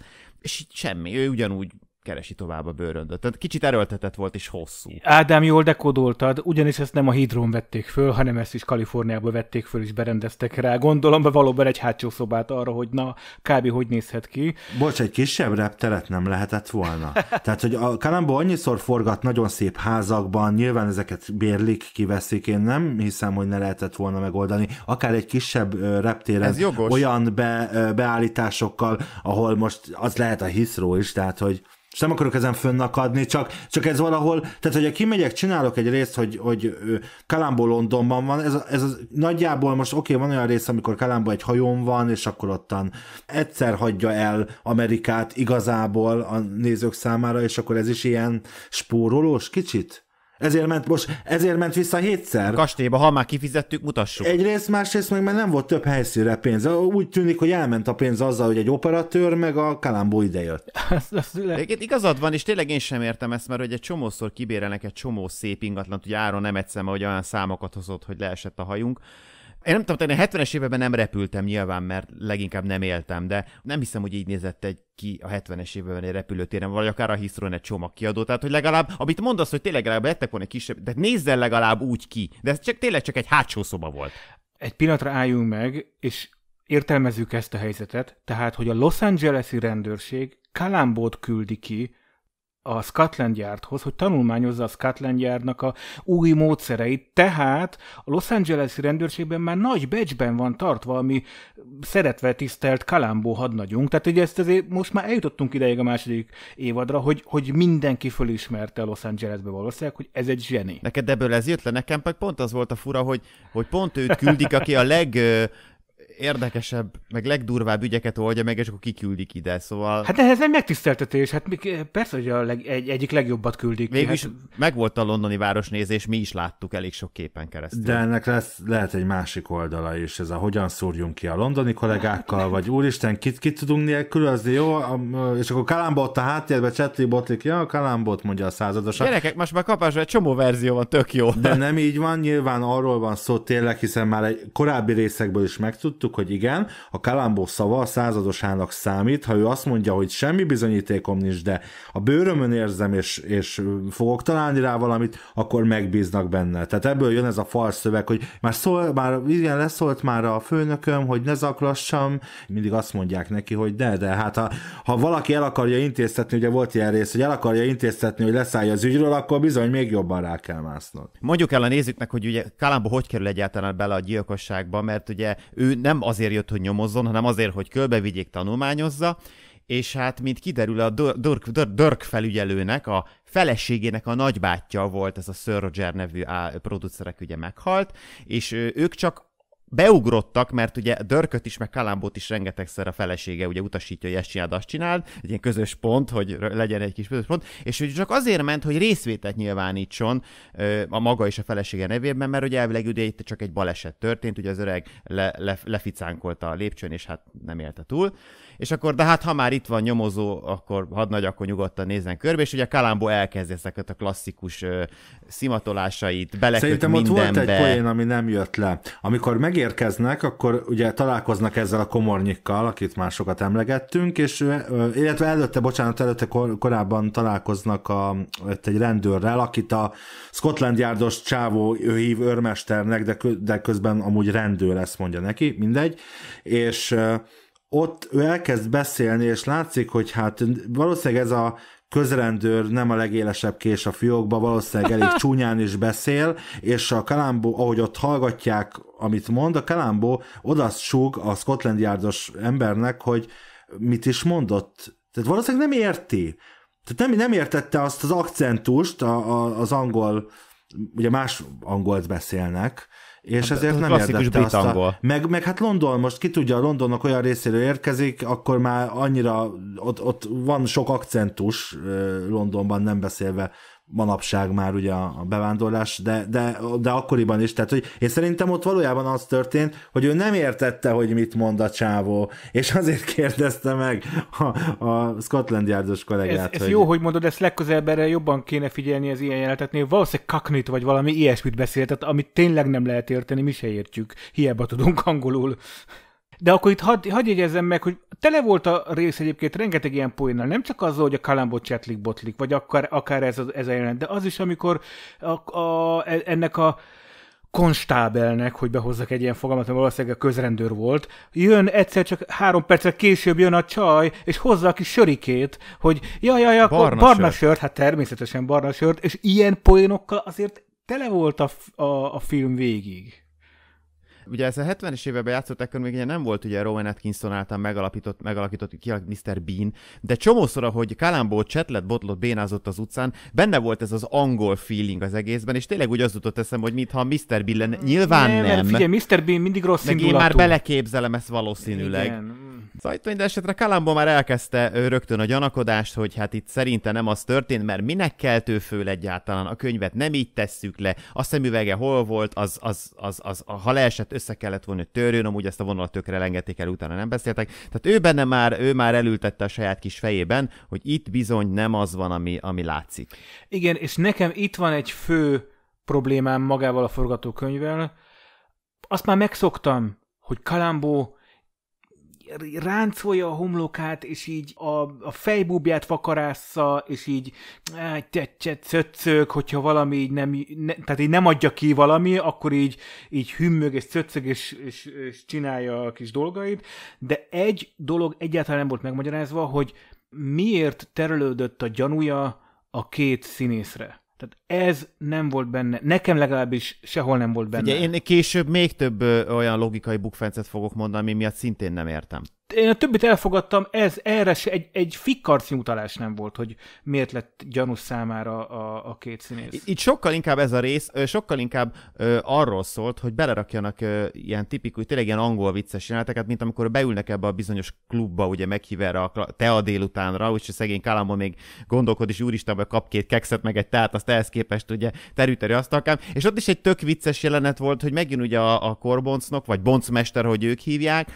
és semmi, ő ugyanúgy keresi tovább a bőröndöt. Tehát kicsit erőltetett volt és hosszú. Ádám, jól dekodoltad, ugyanis ezt nem a hidrón vették föl, hanem ezt is Kaliforniába vették föl és berendeztek rá. Gondolom be valóban egy hátsó szobát arra, hogy na, kb. hogy nézhet ki. Bocs, egy kisebb repteret nem lehetett volna. Tehát, hogy a Kalambó annyiszor forgat nagyon szép házakban, nyilván ezeket bérlik, kiveszik, én nem hiszem, hogy ne lehetett volna megoldani. Akár egy kisebb reptéren olyan be, beállításokkal, ahol most az lehet a hiszró is, tehát, hogy és nem akarok ezen fönnakadni, csak, csak ez valahol, tehát hogyha kimegyek, csinálok egy részt, hogy, hogy Kalambó Londonban van, ez, ez az, nagyjából most oké, okay, van olyan rész, amikor Kalambó egy hajón van, és akkor ottan egyszer hagyja el Amerikát igazából a nézők számára, és akkor ez is ilyen spórolós kicsit? Ezért ment, most, ezért ment vissza hétszer. Kastélyba, ha már kifizettük, mutassuk. Egyrészt, másrészt meg már nem volt több helyszínre pénz. Úgy tűnik, hogy elment a pénz azzal, hogy egy operatőr meg a kalambó idejött. Egyébként igazad van, és tényleg én sem értem ezt, mert hogy egy csomószor kibérelnek egy csomó szép ingatlant, hogy áron nem egyszer, hogy olyan számokat hozott, hogy leesett a hajunk én nem tudom, én a 70-es években nem repültem nyilván, mert leginkább nem éltem, de nem hiszem, hogy így nézett egy ki a 70-es években egy repülőtéren, vagy akár a hiszron egy kiadó. Tehát, hogy legalább, amit mondasz, hogy tényleg legalább lettek volna egy kisebb, de nézzen legalább úgy ki. De ez csak, tényleg csak egy hátsó szoba volt. Egy pillanatra álljunk meg, és értelmezzük ezt a helyzetet, tehát, hogy a Los Angeles-i rendőrség kalambót küldi ki a Scotland Yardhoz, hogy tanulmányozza a Scotland Yardnak a új módszereit, tehát a Los Angeles-i rendőrségben már nagy becsben van tartva, ami szeretve tisztelt Kalambó hadnagyunk, tehát ugye ezt azért most már eljutottunk ideig a második évadra, hogy, hogy mindenki fölismerte a Los Angelesbe valószínűleg, hogy ez egy zseni. Neked ebből ez jött le, nekem pedig pont az volt a fura, hogy, hogy pont őt küldik, aki a leg érdekesebb, meg legdurvább ügyeket oldja meg, és akkor kiküldik ide, szóval... Hát ez nem megtiszteltetés, hát eh, persze, hogy a leg, egy, egyik legjobbat küldik. Végülis hát... megvolt a londoni városnézés, mi is láttuk elég sok képen keresztül. De ennek lesz, lehet egy másik oldala is, ez a hogyan szúrjunk ki a londoni kollégákkal, hát, vagy úristen, kit, kit tudunk nélkülözni, jó? És akkor Kalamba ott a háttérbe csetli botlik, ja, Kalambot mondja a századosa. Gyerekek, most már kapás, egy csomó verzió van, tök jó. De nem így van, nyilván arról van szó tényleg, hiszen már egy korábbi részekből is megtudtuk, tudtuk, hogy igen, a Kalambó szava a századosának számít, ha ő azt mondja, hogy semmi bizonyítékom nincs, de a bőrömön érzem, és, és fogok találni rá valamit, akkor megbíznak benne. Tehát ebből jön ez a fal szöveg, hogy már szól, már igen, leszólt már a főnököm, hogy ne zaklassam, mindig azt mondják neki, hogy de, de hát ha, ha valaki el akarja intéztetni, ugye volt ilyen rész, hogy el akarja intéztetni, hogy leszállja az ügyről, akkor bizony még jobban rá kell másznod. Mondjuk el a nézőknek, hogy ugye Kalambó hogy kerül egyáltalán bele a gyilkosságba, mert ugye ő nem nem azért jött, hogy nyomozzon, hanem azért, hogy körbevigyék, tanulmányozza, és hát, mint kiderül, a Dörk, Dörk, Dörk felügyelőnek, a feleségének a nagybátyja volt, ez a Sir Roger nevű producerek ugye meghalt, és ők csak beugrottak, mert ugye Dörköt is, meg Kalambót is rengetegszer a felesége ugye utasítja, hogy ezt csináld, azt csináld, egy ilyen közös pont, hogy legyen egy kis közös pont, és hogy csak azért ment, hogy részvételt nyilvánítson a maga és a felesége nevében, mert ugye elvileg ugye itt csak egy baleset történt, ugye az öreg le, le, leficánkolta a lépcsőn, és hát nem élte túl és akkor, de hát ha már itt van nyomozó, akkor nagy, akkor nyugodtan nézzen körbe, és ugye Kalambó elkezdi ezeket a klasszikus ö, szimatolásait, beleköt Szerintem ott volt egy poén, ami nem jött le. Amikor megérkeznek, akkor ugye találkoznak ezzel a komornyikkal, akit már sokat emlegettünk, és ö, illetve előtte, bocsánat, előtte kor, korábban találkoznak a, ott egy rendőrrel, akit a Scotland Yardos csávó ő hív őrmesternek, de, de közben amúgy rendőr, ezt mondja neki, mindegy, és ö, ott ő elkezd beszélni, és látszik, hogy hát valószínűleg ez a közrendőr nem a legélesebb kés a fiókba, valószínűleg elég csúnyán is beszél, és a Kalambó, ahogy ott hallgatják, amit mond, a Kalambó odasz súg a Scotland Yardos embernek, hogy mit is mondott. Tehát valószínűleg nem érti. Tehát nem, nem értette azt az akcentust, a, a, az angol ugye más angolt beszélnek, és hát, ezért nem érdekte azt a... Meg, meg hát London, most ki tudja, Londonnak olyan részéről érkezik, akkor már annyira, ott, ott van sok akcentus Londonban, nem beszélve manapság már ugye a bevándorlás, de, de, de akkoriban is, tehát hogy én szerintem ott valójában az történt, hogy ő nem értette, hogy mit mond a csávó, és azért kérdezte meg a, a Scotland Yardos kollégát. Ez, ez hogy... jó, hogy mondod, ezt legközelebb erre jobban kéne figyelni az ilyen jelentetnél, valószínűleg kaknit vagy valami ilyesmit beszélt, amit tényleg nem lehet érteni, mi se értjük, hiába tudunk angolul. De akkor itt hadd had jegyezzem meg, hogy tele volt a rész egyébként rengeteg ilyen poénnal, nem csak azzal, hogy a kalambot csetlik, botlik, vagy akár, akár ez, a, ez a jelenet, de az is, amikor a, a, e, ennek a konstábelnek, hogy behozzak egy ilyen fogalmat, mert valószínűleg a közrendőr volt, jön egyszer csak három perccel később jön a csaj, és hozza a kis sörikét, hogy jaj, jaj, akkor barna, barna sört. sört, hát természetesen barna sört, és ilyen poénokkal azért tele volt a, a, a film végig. Ugye ez a 70-es években játszott, akkor még ugye nem volt ugye Rowan Atkinson által megalapított, megalakított ki Mr. Bean, de csomószor, ahogy Kalambó csetlet, botlott, bénázott az utcán, benne volt ez az angol feeling az egészben, és tényleg úgy az jutott eszem, hogy mintha Mr. Bean lenne. Nyilván nem. nem. Figyelj, Mr. Bean mindig rossz Meg indulatú. én már beleképzelem ezt valószínűleg. Igen sajtó, de esetre Kalambó már elkezdte rögtön a gyanakodást, hogy hát itt szerinte nem az történt, mert minek keltő föl egyáltalán, a könyvet nem így tesszük le, a szemüvege hol volt, az, az, az, az, az ha leesett, össze kellett volna, hogy törjön, amúgy ezt a vonalat tökre lengették el, utána nem beszéltek. Tehát ő benne már, ő már elültette a saját kis fejében, hogy itt bizony nem az van, ami, ami látszik. Igen, és nekem itt van egy fő problémám magával a forgatókönyvvel. Azt már megszoktam, hogy Kalambó ráncolja a homlokát, és így a, a fejbúbját vakarásza, és így tetszett, hogyha valami így nem, ne, tehát így nem adja ki valami, akkor így, így hümmög és szöccög, és, és, és csinálja a kis dolgait, de egy dolog egyáltalán nem volt megmagyarázva, hogy miért terelődött a gyanúja a két színészre. Tehát ez nem volt benne, nekem legalábbis sehol nem volt benne. Ugye én később még több olyan logikai bukfencet fogok mondani, ami miatt szintén nem értem én a többit elfogadtam, ez erre se egy, egy fikkarci utalás nem volt, hogy miért lett gyanús számára a, a két színész. Itt sokkal inkább ez a rész, sokkal inkább ö, arról szólt, hogy belerakjanak ö, ilyen tipikus, tényleg ilyen angol vicces jeleneteket, mint amikor beülnek ebbe a bizonyos klubba, ugye meghív erre a a délutánra, úgyhogy szegény Kálamba még gondolkod is, úristen, vagy kap két kekszet, meg egy tehát azt ehhez képest ugye azt asztalkám. És ott is egy tök vicces jelenet volt, hogy megint ugye a, a korboncnok, vagy boncmester, hogy ők hívják.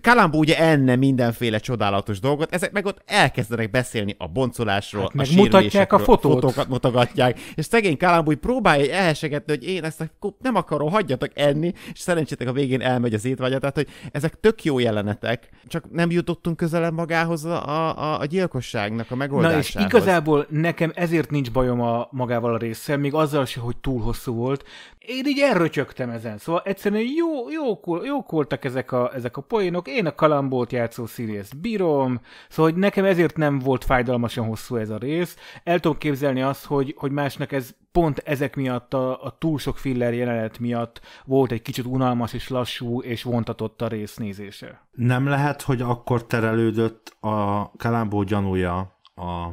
Kálamba ugye el benne mindenféle csodálatos dolgot, ezek meg ott elkezdenek beszélni a boncolásról, hát meg a mutatják a fotót. fotókat mutogatják, és szegény Kálambúj próbálja elhesegetni, hogy én ezt nem akarom, hagyjatok enni, és szerencsétek a végén elmegy az étvágya, tehát hogy ezek tök jó jelenetek, csak nem jutottunk közelebb magához a, a, a gyilkosságnak a megoldásához. Na és igazából nekem ezért nincs bajom a magával a része, még azzal se, hogy túl hosszú volt. Én így erről ezen, szóval egyszerűen jó, jó jók voltak ezek a, ezek a poénok, én a kalambó volt játszó színész bírom, szóval hogy nekem ezért nem volt fájdalmasan hosszú ez a rész. El tudom képzelni azt, hogy, hogy másnak ez pont ezek miatt, a, a túl sok filler jelenet miatt volt egy kicsit unalmas és lassú és vontatott a rész nézése. Nem lehet, hogy akkor terelődött a Kalambó gyanúja a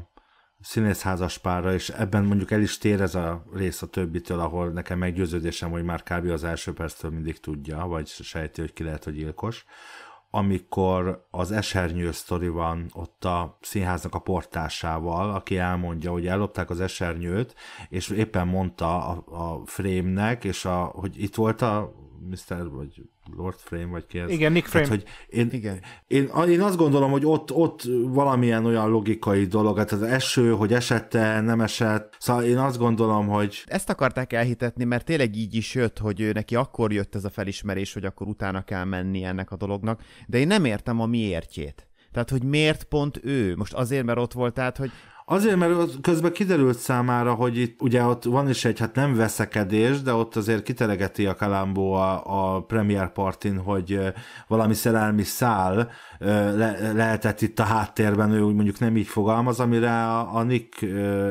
színészházas párra, és ebben mondjuk el is tér ez a rész a többitől, ahol nekem meggyőződésem, hogy már kb. az első perctől mindig tudja, vagy sejti, hogy ki lehet, hogy gyilkos, amikor az esernyő sztori van ott a színháznak a portásával, aki elmondja, hogy ellopták az esernyőt, és éppen mondta a, a frame-nek, és a, hogy itt volt a Mr. vagy Lord Frame, vagy ki ez. Igen, Nick Frame. Hát, hogy én, Igen. Én, én, azt gondolom, hogy ott, ott valamilyen olyan logikai dolog, hát az eső, hogy esette, nem esett, szóval én azt gondolom, hogy... Ezt akarták elhitetni, mert tényleg így is jött, hogy ő neki akkor jött ez a felismerés, hogy akkor utána kell menni ennek a dolognak, de én nem értem a miértjét. Tehát, hogy miért pont ő? Most azért, mert ott volt, tehát, hogy Azért, mert közben kiderült számára, hogy itt ugye ott van is egy, hát nem veszekedés, de ott azért kiteregeti a Kalambó a, a premier partin, hogy valami szerelmi szál le, lehetett itt a háttérben, ő úgy mondjuk nem így fogalmaz, amire a, a Nick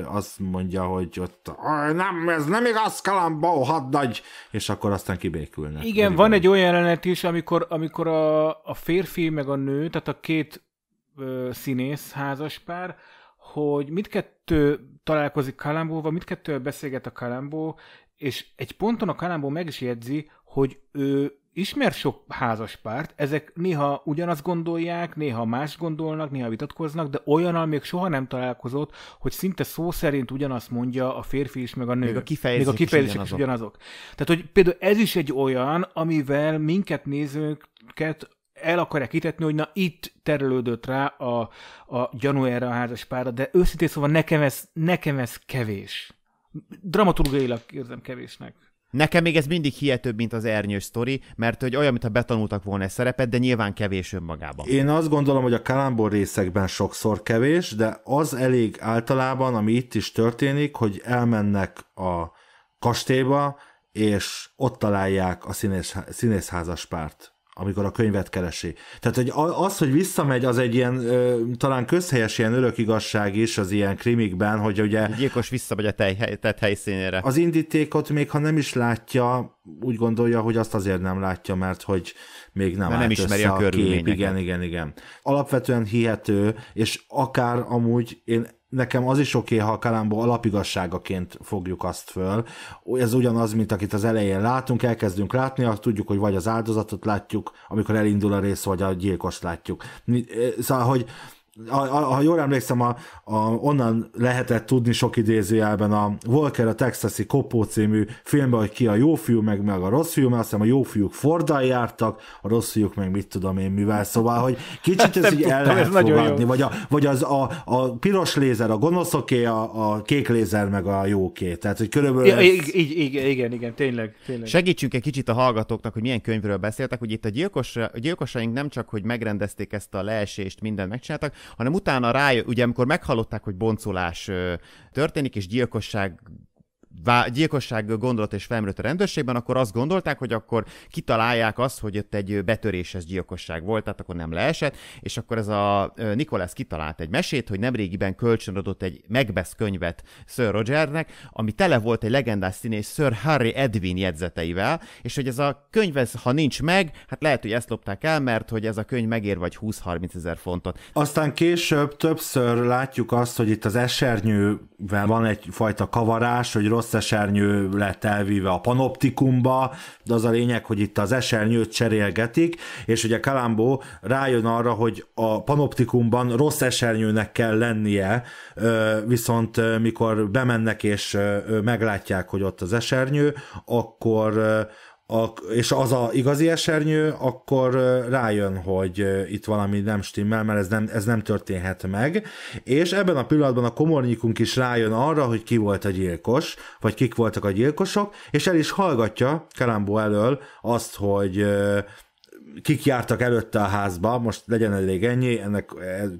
azt mondja, hogy ott nem, ez nem igaz, Kalambó, hadd nagy, és akkor aztán kibékülnek. Igen, van egy olyan jelenet is, amikor, amikor a, a férfi meg a nő, tehát a két ö, színész házaspár, hogy mindkettő találkozik Kalambóval, kettő beszélget a Kalambó, és egy ponton a Kalambó meg is jegyzi, hogy ő ismer sok házas párt. ezek néha ugyanazt gondolják, néha más gondolnak, néha vitatkoznak, de olyannal még soha nem találkozott, hogy szinte szó szerint ugyanazt mondja a férfi is, meg a nő. Még a kifejezések, még a kifejezések is, ugyanazok. is ugyanazok. Tehát, hogy például ez is egy olyan, amivel minket nézőket el akarják hitetni, hogy na itt terülődött rá a, a gyanú erre a házas párra, de őszintén szóval nekem ez, nekem ez kevés. Dramaturgailag érzem kevésnek. Nekem még ez mindig hihetőbb, mint az ernyős sztori, mert hogy olyan, mintha betanultak volna egy szerepet, de nyilván kevés önmagában. Én azt gondolom, hogy a kalambor részekben sokszor kevés, de az elég általában, ami itt is történik, hogy elmennek a kastélyba, és ott találják a színész, színészházas párt amikor a könyvet keresi. Tehát hogy az, hogy visszamegy, az egy ilyen talán közhelyes ilyen örök igazság is az ilyen krimikben, hogy ugye... A gyilkos visszamegy a tett helyszínére. Az indítékot még ha nem is látja, úgy gondolja, hogy azt azért nem látja, mert hogy még nem, mert nem ismeri a, a kép. Igen, igen, igen. Alapvetően hihető, és akár amúgy én nekem az is oké, okay, ha a Kalambó alapigazságaként fogjuk azt föl. Ez ugyanaz, mint akit az elején látunk, elkezdünk látni, azt tudjuk, hogy vagy az áldozatot látjuk, amikor elindul a rész, vagy a gyilkost látjuk. Eh, szóval, hogy a, ha jól emlékszem, a, a, onnan lehetett tudni sok idézőjelben a Volker a Texasi Kopó című filmben, hogy ki a jó fiú, meg, meg a rossz fiú, mert azt hiszem a jó fiúk Fordal jártak, a rossz fiúk meg mit tudom én mivel, szóval, hogy kicsit ez így el lehet fogadni, vagy, a, vagy az a, a piros lézer a gonoszoké, a, a kék lézer meg a jóké, tehát hogy körülbelül... Ja, ez... így, igen, igen, igen, tényleg, tényleg. Segítsünk egy kicsit a hallgatóknak, hogy milyen könyvről beszéltek, hogy itt a, gyilkos, a gyilkosaink nem csak, hogy megrendezték ezt a leesést, mindent megcsináltak, hanem utána rájö, ugye amikor meghallották, hogy boncolás történik, és gyilkosság gyilkosság gondolat és felmerült a rendőrségben, akkor azt gondolták, hogy akkor kitalálják azt, hogy ott egy betöréses gyilkosság volt, tehát akkor nem leesett, és akkor ez a Nikolász kitalált egy mesét, hogy nemrégiben kölcsönadott egy megbesz könyvet Sir Rogernek, ami tele volt egy legendás színész Sir Harry Edwin jegyzeteivel, és hogy ez a könyv, ez, ha nincs meg, hát lehet, hogy ezt lopták el, mert hogy ez a könyv megér vagy 20-30 ezer fontot. Aztán később többször látjuk azt, hogy itt az esernyővel van egyfajta kavarás, hogy rossz rossz lett elvíve a panoptikumba, de az a lényeg, hogy itt az esernyőt cserélgetik, és ugye Kalambó rájön arra, hogy a panoptikumban rossz esernyőnek kell lennie, viszont mikor bemennek és meglátják, hogy ott az esernyő, akkor a, és az a igazi esernyő, akkor rájön, hogy itt valami nem stimmel, mert ez nem, ez nem történhet meg, és ebben a pillanatban a komornyikunk is rájön arra, hogy ki volt a gyilkos, vagy kik voltak a gyilkosok, és el is hallgatja Kalambó elől azt, hogy kik jártak előtte a házba, most legyen elég ennyi, ennek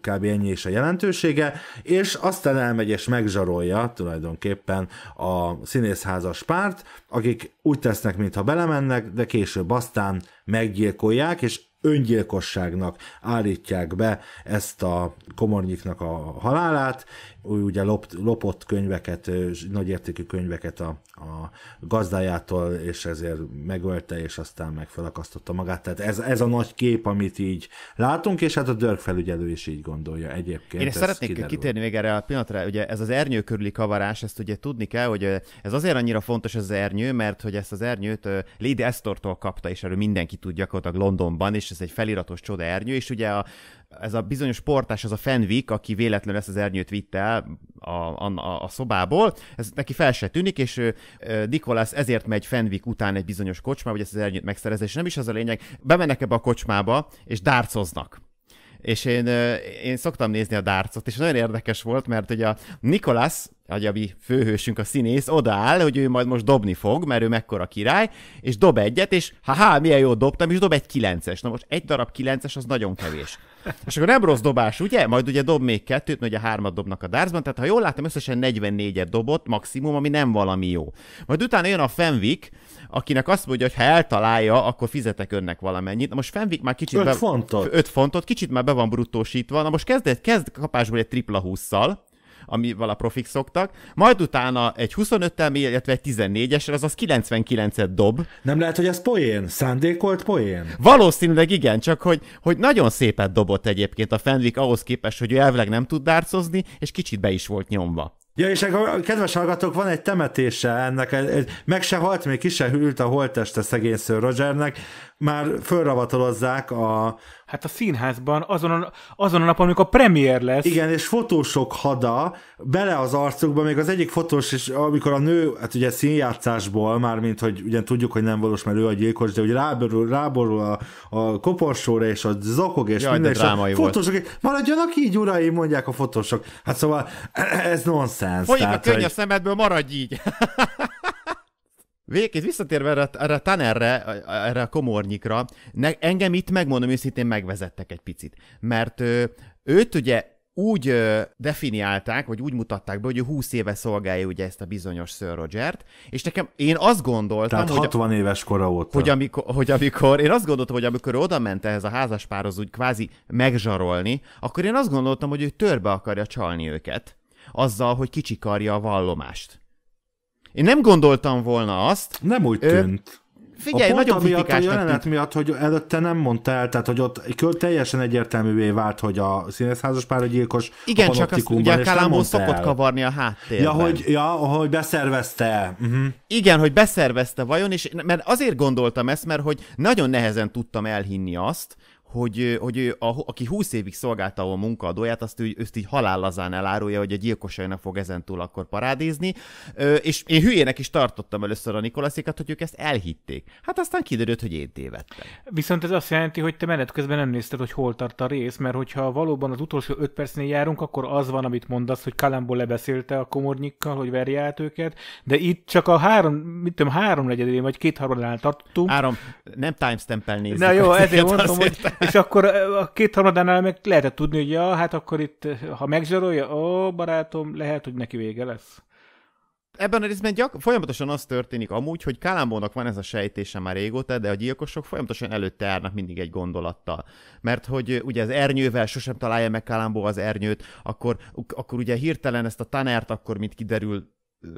kb. ennyi is a jelentősége, és aztán elmegy és megzsarolja tulajdonképpen a színészházas párt, akik úgy tesznek, mintha belemennek, de később aztán meggyilkolják, és öngyilkosságnak állítják be ezt a komornyiknak a halálát. úgy ugye lopt, lopott könyveket, nagyértékű könyveket a, a gazdájától, és ezért megölte, és aztán meg felakasztotta magát. Tehát ez, ez a nagy kép, amit így látunk, és hát a Dörg felügyelő is így gondolja egyébként. Én ezt szeretnék kiderül. kitérni még erre a pillanatra, ugye ez az ernyő körüli kavarás, ezt ugye tudni kell, hogy ez azért annyira fontos ez az ernyő, mert hogy ezt az ernyőt Lady Estortól kapta, és erről mindenki tud gyakorlatilag Londonban, és ez egy feliratos csoda ernyő, és ugye a, ez a bizonyos portás, az a Fenwick, aki véletlenül ezt az ernyőt vitte el a, a, a szobából, ez neki fel se tűnik, és Nikolász ezért megy Fenwick után egy bizonyos kocsmába, hogy ezt az ernyőt megszerezze, és nem is az a lényeg, bemennek ebbe a kocsmába, és dárcoznak és én, én szoktam nézni a dárcot, és nagyon érdekes volt, mert ugye a Nikolász, agyabi főhősünk, a színész, odaáll, hogy ő majd most dobni fog, mert ő mekkora király, és dob egyet, és ha milyen jó dobtam, és dob egy kilences. Na most egy darab kilences, az nagyon kevés. És akkor nem rossz dobás, ugye? Majd ugye dob még kettőt, mert ugye hármat dobnak a dárcban, tehát ha jól láttam, összesen 44-et dobott maximum, ami nem valami jó. Majd utána jön a Fenwick, akinek azt mondja, hogy ha eltalálja, akkor fizetek önnek valamennyit. Na most Fenwick már kicsit... 5 be... fontot. 5 fontot, kicsit már be van bruttósítva. Na most kezd, kezd kapásból egy tripla 20 ami amivel a profik szoktak, majd utána egy 25-tel, illetve egy 14-esre, azaz 99-et dob. Nem lehet, hogy ez poén? Szándékolt poén? Valószínűleg igen, csak hogy, hogy nagyon szépet dobott egyébként a Fenwick ahhoz képest, hogy ő elvileg nem tud dárcozni, és kicsit be is volt nyomva. Ja, és akkor, kedves hallgatók, van egy temetése ennek, egy, egy, meg se halt, még ki se hűlt a holteste szegény Sir Rogernek, már fölravatalozzák a... Hát a színházban azon a, azon a napon, amikor premier lesz. Igen, és fotósok hada bele az arcukba, még az egyik fotós is, amikor a nő, hát ugye színjátszásból, mármint, hogy ugye tudjuk, hogy nem valós, mert ő a gyilkos, de ugye ráborul, ráborul a, a koporsóra, és a zokog, és Jaj, minden, és a fotósok, volt. maradjanak így, uraim, mondják a fotósok. Hát szóval ez nonsens. Folyik tehát, a könny hogy... a szemedből, maradj így. Végét visszatérve erre, erre a Tanerre, erre a komornyikra, ne, engem itt megmondom őszintén megvezettek egy picit, mert ö, őt ugye úgy ö, definiálták, vagy úgy mutatták be, hogy ő 20 éve szolgálja ugye ezt a bizonyos Sir roger és nekem én azt gondoltam, Tehát hogy... 60 éves kora óta. Hogy amikor, hogy amikor, én azt gondoltam, hogy amikor oda ment ehhez a házaspárhoz úgy kvázi megzsarolni, akkor én azt gondoltam, hogy ő törbe akarja csalni őket, azzal, hogy kicsikarja a vallomást. Én nem gondoltam volna azt. Nem úgy tűnt. Ö, figyelj, a pont nagyon miatt, a jelenet tűnt. miatt, hogy előtte nem mondta el, tehát hogy ott teljesen egyértelművé vált, hogy a színészházas pár a gyilkos Igen, a csak azt ugye a Kalámó szokott el. kavarni a háttérben. Ja, hogy, ja, hogy beszervezte. Uh-huh. Igen, hogy beszervezte vajon, és mert azért gondoltam ezt, mert hogy nagyon nehezen tudtam elhinni azt, hogy, hogy a, aki 20 évig szolgálta a munkaadóját, azt ő, ezt így halállazán elárulja, hogy a gyilkosainak fog ezentúl akkor parádézni, ö, és én hülyének is tartottam először a Nikolaszékat, hogy ők ezt elhitték. Hát aztán kiderült, hogy én tévedtem. Viszont ez azt jelenti, hogy te menet közben nem nézted, hogy hol tart a rész, mert hogyha valóban az utolsó 5 percnél járunk, akkor az van, amit mondasz, hogy Kalamból lebeszélte a komornyikkal, hogy verje át őket, de itt csak a három, mit tudom, három negyedén vagy két harmadánál tartottunk. Három, nem timestamp-el nézzük. Na jó, ezért mondtam, hogy és akkor a két harmadánál meg lehetett tudni, hogy ja, hát akkor itt, ha megzsarolja, ó, barátom, lehet, hogy neki vége lesz. Ebben a részben gyak- folyamatosan az történik amúgy, hogy Kálámbónak van ez a sejtése már régóta, de a gyilkosok folyamatosan előtte járnak mindig egy gondolattal. Mert hogy ugye az ernyővel sosem találja meg Kálámbó az ernyőt, akkor, akkor ugye hirtelen ezt a tanert, akkor mint kiderül,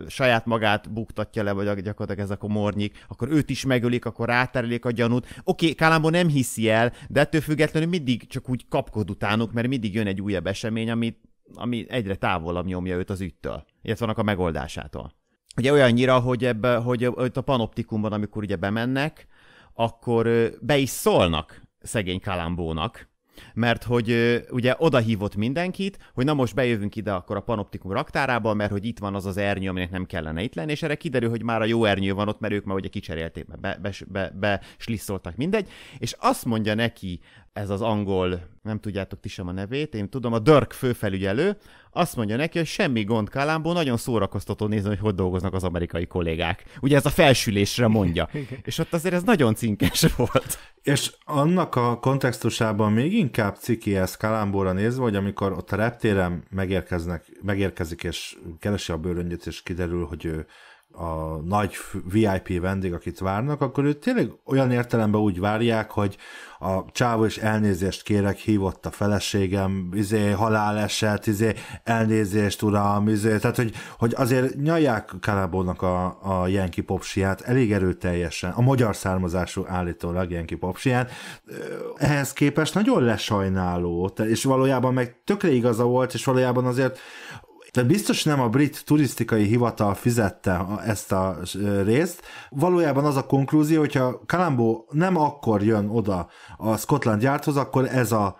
saját magát buktatja le, vagy gyakorlatilag ez a komornyik, akkor őt is megölik, akkor ráterelik a gyanút. Oké, okay, Kálámból nem hiszi el, de ettől függetlenül mindig csak úgy kapkod utánuk, mert mindig jön egy újabb esemény, ami, ami egyre távolabb nyomja őt az üttől, illetve annak a megoldásától. Ugye olyannyira, hogy, ebbe, hogy a panoptikumban, amikor ugye bemennek, akkor be is szólnak szegény Kalambónak, mert hogy ugye oda hívott mindenkit, hogy na most bejövünk ide akkor a panoptikum raktárába, mert hogy itt van az az ernyő, aminek nem kellene itt lenni, és erre kiderül, hogy már a jó ernyő van ott, mert ők már ugye kicserélték, be, be, be, be mindegy, és azt mondja neki ez az angol, nem tudjátok ti sem a nevét, én tudom, a Dörk főfelügyelő, azt mondja neki, hogy semmi gond Kalámból, nagyon szórakoztató nézni, hogy hogy dolgoznak az amerikai kollégák. Ugye ez a felsülésre mondja. és ott azért ez nagyon cinkes volt. És annak a kontextusában még inkább ciki ez Kalámbóra nézve, hogy amikor ott a reptéren megérkeznek, megérkezik és keresi a bőröngyöt, és kiderül, hogy ő a nagy VIP vendég, akit várnak, akkor őt tényleg olyan értelemben úgy várják, hogy a csávó is elnézést kérek, hívott a feleségem, izé, haláleset, izé, elnézést, uram, izé, tehát, hogy, hogy azért nyalják Kalábónak a, a Jenki popsiát elég erőteljesen, a magyar származású állítólag Jenki popsiát, ehhez képest nagyon lesajnáló, és valójában meg tökre igaza volt, és valójában azért de biztos nem a brit turisztikai hivatal fizette ezt a részt. Valójában az a konklúzió, hogyha Kalambó nem akkor jön oda a Scotland Yardhoz, akkor ez a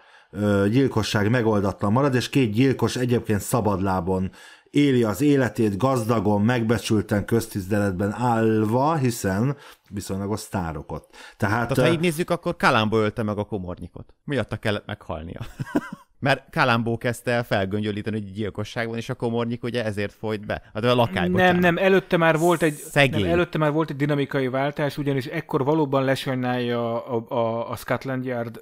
gyilkosság megoldatlan marad, és két gyilkos egyébként szabadlábon éli az életét gazdagon, megbecsülten köztiszteletben állva, hiszen viszonylag sztárok ott. Tehát, Tehát ha így nézzük, akkor Kalambó ölte meg a komornyikot. Miatta kellett meghalnia. Mert Kalambó kezdte el felgöngyölíteni, hogy gyilkosság van, és akkor komornyik ugye ezért folyt be. Hát a lakály, Nem, nem, előtte már volt egy, nem, előtte már volt egy dinamikai váltás, ugyanis ekkor valóban lesajnálja a, a, a Scotland Yard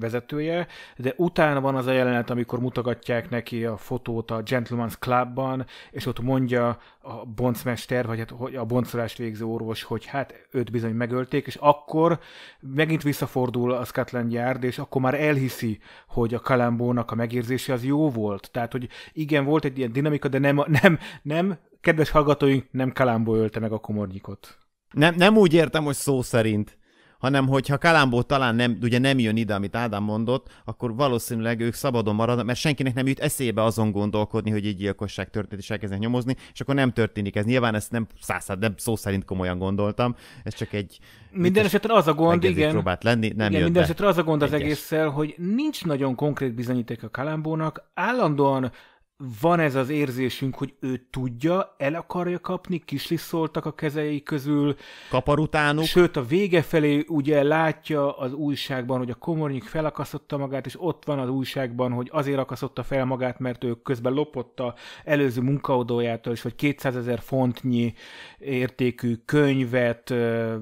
vezetője, de utána van az a jelenet, amikor mutogatják neki a fotót a Gentleman's Clubban, és ott mondja a boncmester, vagy hát a boncolást végző orvos, hogy hát őt bizony megölték, és akkor megint visszafordul a Scotland Yard, és akkor már elhiszi, hogy a Kalambónak a megérzése az jó volt. Tehát, hogy igen, volt egy ilyen dinamika, de nem, nem, nem kedves hallgatóink, nem Kalambó ölte meg a komornyikot. Nem, nem úgy értem, hogy szó szerint hanem hogyha Kalambó talán nem, ugye nem jön ide, amit Ádám mondott, akkor valószínűleg ők szabadon maradnak, mert senkinek nem jut eszébe azon gondolkodni, hogy egy gyilkosság történt, és elkezdenek nyomozni, és akkor nem történik ez. Nyilván ezt nem százszáz, hát nem szó szerint komolyan gondoltam, ez csak egy... Minden esetre az a gond, igen. Próbált lenni, nem igen, minden esetre az a gond az egyes. egésszel, hogy nincs nagyon konkrét bizonyíték a Kalambónak, állandóan van ez az érzésünk, hogy ő tudja, el akarja kapni, kislisszoltak a kezei közül. Kapar utánuk. Sőt, a vége felé ugye látja az újságban, hogy a komornyik felakasztotta magát, és ott van az újságban, hogy azért akasztotta fel magát, mert ő közben lopott a előző munkaodójától és hogy 200 ezer fontnyi értékű könyvet ö,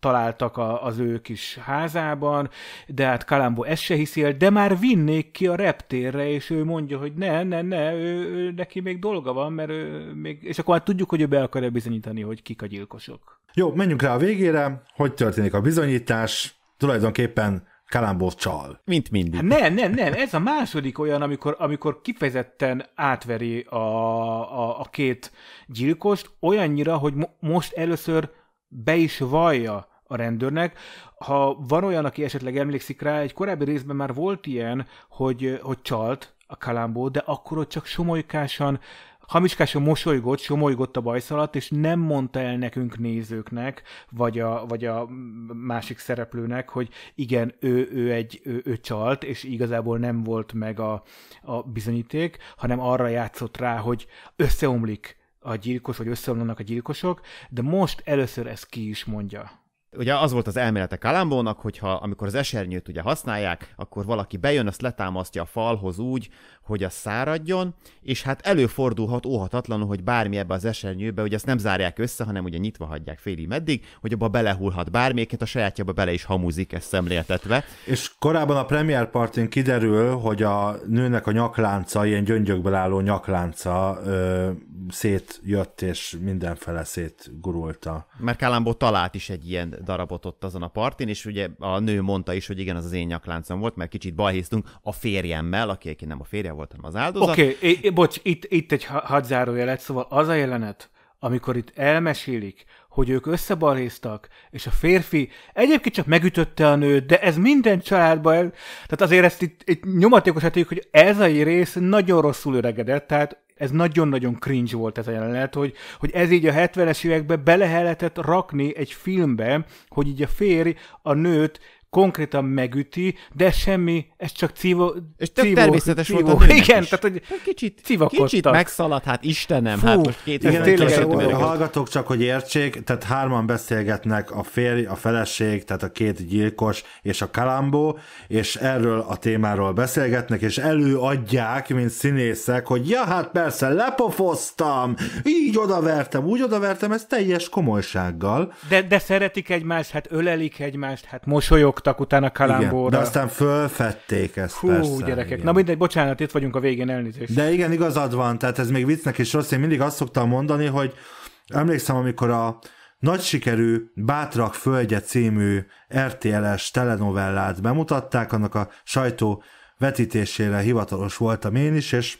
találtak a, az ő kis házában, de hát Kalambó ezt se hiszi el, de már vinnék ki a reptérre, és ő mondja, hogy ne, ne, ne, ő, ő, neki még dolga van, mert ő még, és akkor már hát tudjuk, hogy ő be akarja bizonyítani, hogy kik a gyilkosok. Jó, menjünk rá a végére, hogy történik a bizonyítás, tulajdonképpen Kalambó csal. Mint mindig. Hát nem, nem, nem, ez a második olyan, amikor, amikor kifejezetten átveri a, a, a két gyilkost, olyannyira, hogy mo- most először be is vallja a rendőrnek. Ha van olyan, aki esetleg emlékszik rá, egy korábbi részben már volt ilyen, hogy, hogy csalt, a kalambó, de akkor ott csak somolykásan, hamiskásan mosolygott, somolygott a bajsz alatt, és nem mondta el nekünk nézőknek, vagy a, vagy a másik szereplőnek, hogy igen, ő, ő egy ő, ő csalt, és igazából nem volt meg a, a bizonyíték, hanem arra játszott rá, hogy összeomlik a gyilkos, vagy összeomlanak a gyilkosok, de most először ezt ki is mondja. Ugye az volt az elmélete Kalambónak, hogyha amikor az esernyőt ugye használják, akkor valaki bejön, azt letámasztja a falhoz úgy, hogy az száradjon, és hát előfordulhat óhatatlanul, hogy bármi ebbe az esernyőbe, hogy ezt nem zárják össze, hanem ugye nyitva hagyják féli meddig, hogy abba belehullhat bármiként, a sajátjába bele is hamuzik, ezt szemléltetve. És korábban a Premier Partin kiderül, hogy a nőnek a nyaklánca, ilyen gyöngyökből álló nyaklánca ö, szétjött és mindenfele szétgurulta. Mert Kalambó talált is egy ilyen darabot ott azon a partin, és ugye a nő mondta is, hogy igen, az az én nyakláncom volt, mert kicsit balhéztünk a férjemmel, aki egyébként nem a férje volt, hanem az áldozat. Oké, okay, bocs, itt, itt egy hadzárójelet, szóval az a jelenet, amikor itt elmesélik, hogy ők összebalhéztak, és a férfi egyébként csak megütötte a nőt, de ez minden családban, el... tehát azért ezt itt, itt nyomatékos hogy ez a rész nagyon rosszul öregedett, tehát ez nagyon-nagyon cringe volt ez a jelenet, hogy, hogy ez így a 70-es években bele lehetett rakni egy filmbe, hogy így a férj a nőt konkrétan megüti, de semmi, ez csak cívó... És tök cívó, természetes cívó. volt a Igen, is. tehát hogy kicsit, Kicsit megszaladt, hát Istenem, hát Fú, hát most két igen, tényleg a hallgatók csak, hogy értsék, tehát hárman beszélgetnek a férj, a feleség, tehát a két gyilkos és a kalambó, és erről a témáról beszélgetnek, és előadják, mint színészek, hogy ja, hát persze, lepofoztam, így odavertem, úgy odavertem, ez teljes komolysággal. De, de szeretik egymást, hát ölelik egymást, hát mosolyog rányrogtak utána Kalambóra. Igen, de aztán fölfették ezt Hú, persze. gyerekek. Igen. Na mindegy, bocsánat, itt vagyunk a végén, elnézést. De igen, igazad van, tehát ez még viccnek is rossz. Én mindig azt szoktam mondani, hogy emlékszem, amikor a nagy sikerű Bátrak Földje című RTL-es er telenovellát bemutatták, annak a sajtó vetítésére hivatalos voltam én is, és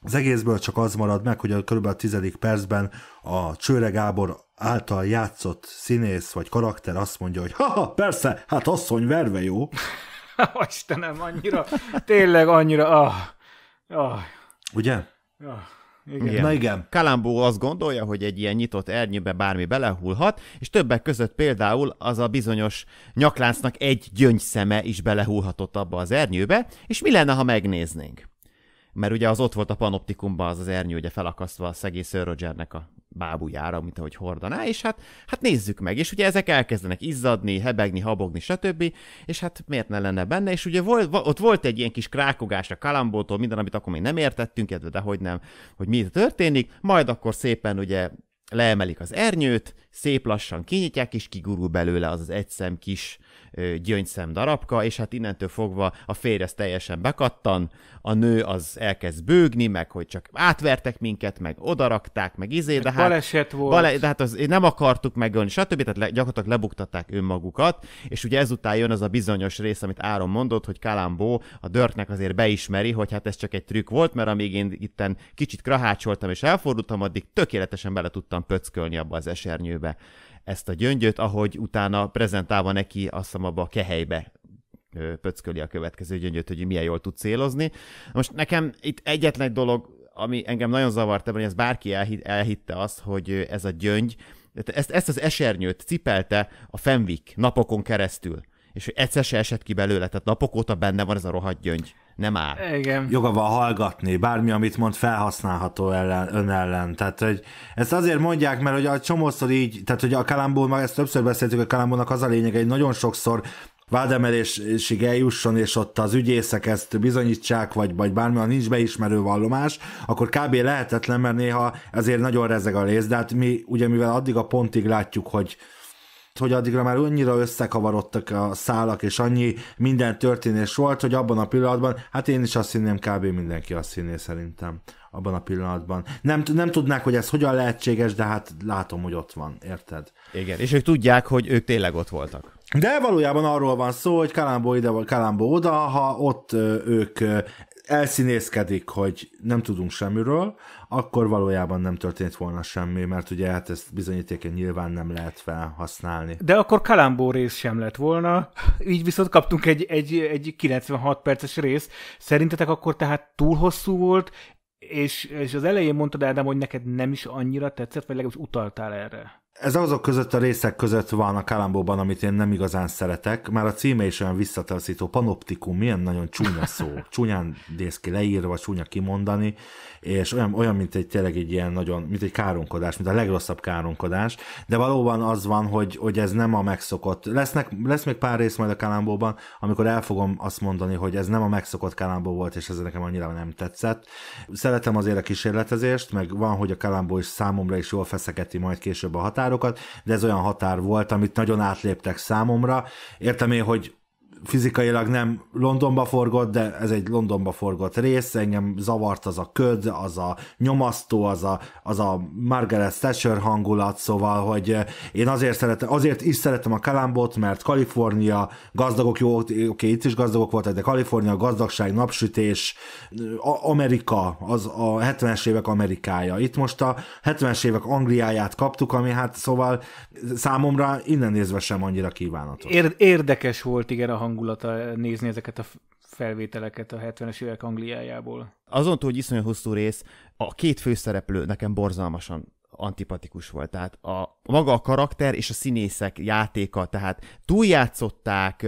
az egészből csak az marad meg, hogy a kb. a tizedik percben a Csőre Gábor által játszott színész vagy karakter azt mondja, hogy ha, persze, hát asszony verve jó. Istenem, annyira, tényleg annyira, ah, ah. Ugye? Ah. Igen. Na igen. Kalambó azt gondolja, hogy egy ilyen nyitott ernyőbe bármi belehullhat, és többek között például az a bizonyos nyakláncnak egy gyöngyszeme is belehullhatott abba az ernyőbe, és mi lenne, ha megnéznénk? mert ugye az ott volt a panoptikumban az az ernyő, ugye felakasztva a szegély Sir Rogernek a bábújára, mint ahogy hordaná, és hát, hát nézzük meg, és ugye ezek elkezdenek izzadni, hebegni, habogni, stb., és hát miért ne lenne benne, és ugye volt, ott volt egy ilyen kis krákogás a kalambótól, minden, amit akkor még nem értettünk, de hogy nem, hogy mi történik, majd akkor szépen ugye leemelik az ernyőt, szép lassan kinyitják, és kigurul belőle az az egyszem kis gyöngyszem darabka, és hát innentől fogva a férje teljesen bekattan, a nő az elkezd bőgni, meg hogy csak átvertek minket, meg odarakták, meg izé, de hát... Baleset volt. Bale, de hát az, nem akartuk megölni, stb. Tehát le, gyakorlatilag lebuktatták önmagukat, és ugye ezután jön az a bizonyos rész, amit Áron mondott, hogy Kalambó a dörtnek azért beismeri, hogy hát ez csak egy trükk volt, mert amíg én itten kicsit krahácsoltam és elfordultam, addig tökéletesen bele tudtam pöckölni abba az esernyőbe kezébe ezt a gyöngyöt, ahogy utána prezentálva neki, azt hiszem abba a kehelybe pöcköli a következő gyöngyöt, hogy milyen jól tud célozni. Most nekem itt egyetlen dolog, ami engem nagyon zavart ebben, hogy ez bárki elhitt elhitte azt, hogy ez a gyöngy, ezt, ezt az esernyőt cipelte a Fenwick napokon keresztül és hogy egyszer se esett ki belőle, tehát napok óta benne van ez a rohadt gyöngy nem áll. Igen. Joga van hallgatni, bármi, amit mond, felhasználható ellen, ön ellen. Tehát, hogy ezt azért mondják, mert hogy a csomószor így, tehát, hogy a kalambó, már ezt többször beszéltük, a kalambónak az a lényeg, hogy nagyon sokszor vádemelésig eljusson, és ott az ügyészek ezt bizonyítsák, vagy, vagy bármi, ha nincs beismerő vallomás, akkor kb. lehetetlen, mert néha azért nagyon rezeg a léz, de hát mi ugye mivel addig a pontig látjuk, hogy hogy addigra már annyira összekavarodtak a szálak, és annyi minden történés volt, hogy abban a pillanatban, hát én is azt hinném, kb. mindenki azt hinné szerintem abban a pillanatban. Nem, nem tudnák, hogy ez hogyan lehetséges, de hát látom, hogy ott van, érted? Igen, és ők tudják, hogy ők tényleg ott voltak. De valójában arról van szó, hogy Kalambó ide vagy Kalambó oda, ha ott ők elszínészkedik, hogy nem tudunk semmiről, akkor valójában nem történt volna semmi, mert ugye hát ezt bizonyítéken nyilván nem lehet felhasználni. De akkor Kalambó rész sem lett volna, így viszont kaptunk egy, egy, egy 96 perces rész. Szerintetek akkor tehát túl hosszú volt, és, és az elején mondtad, Ádám, hogy neked nem is annyira tetszett, vagy legalábbis utaltál erre. Ez azok között a részek között van a Kalambóban, amit én nem igazán szeretek. Már a címe is olyan visszataszító, panoptikum, milyen nagyon csúnya szó. Csúnyán néz ki leírva, csúnya kimondani, és olyan, olyan, mint egy tényleg egy ilyen nagyon, mint egy káronkodás, mint a legrosszabb káronkodás. De valóban az van, hogy, hogy ez nem a megszokott. Lesznek, lesz még pár rész majd a Kalambóban, amikor el fogom azt mondani, hogy ez nem a megszokott Kalambó volt, és ez nekem annyira nem tetszett. Szeretem azért a kísérletezést, meg van, hogy a Kalambó is számomra is jól feszegeti majd később a határ határokat, de ez olyan határ volt, amit nagyon átléptek számomra. Értem én, hogy fizikailag nem Londonba forgott, de ez egy Londonba forgott rész, engem zavart az a köd, az a nyomasztó, az a, az a Margaret Thatcher hangulat, szóval, hogy eh, én azért szeretem, azért is szeretem a Kalambot, mert Kalifornia, gazdagok jó, oké, okay, itt is gazdagok voltak, de Kalifornia, gazdagság, napsütés, eh, Amerika, az a 70-es évek Amerikája. Itt most a 70-es évek Angliáját kaptuk, ami hát szóval eh, számomra innen nézve sem annyira kívánatos. Érdekes volt, igen, a hang hangulata nézni ezeket a felvételeket a 70-es évek Angliájából. Azon túl, hogy iszonyú hosszú rész, a két főszereplő nekem borzalmasan antipatikus volt. Tehát a maga a karakter és a színészek játéka, tehát túljátszották,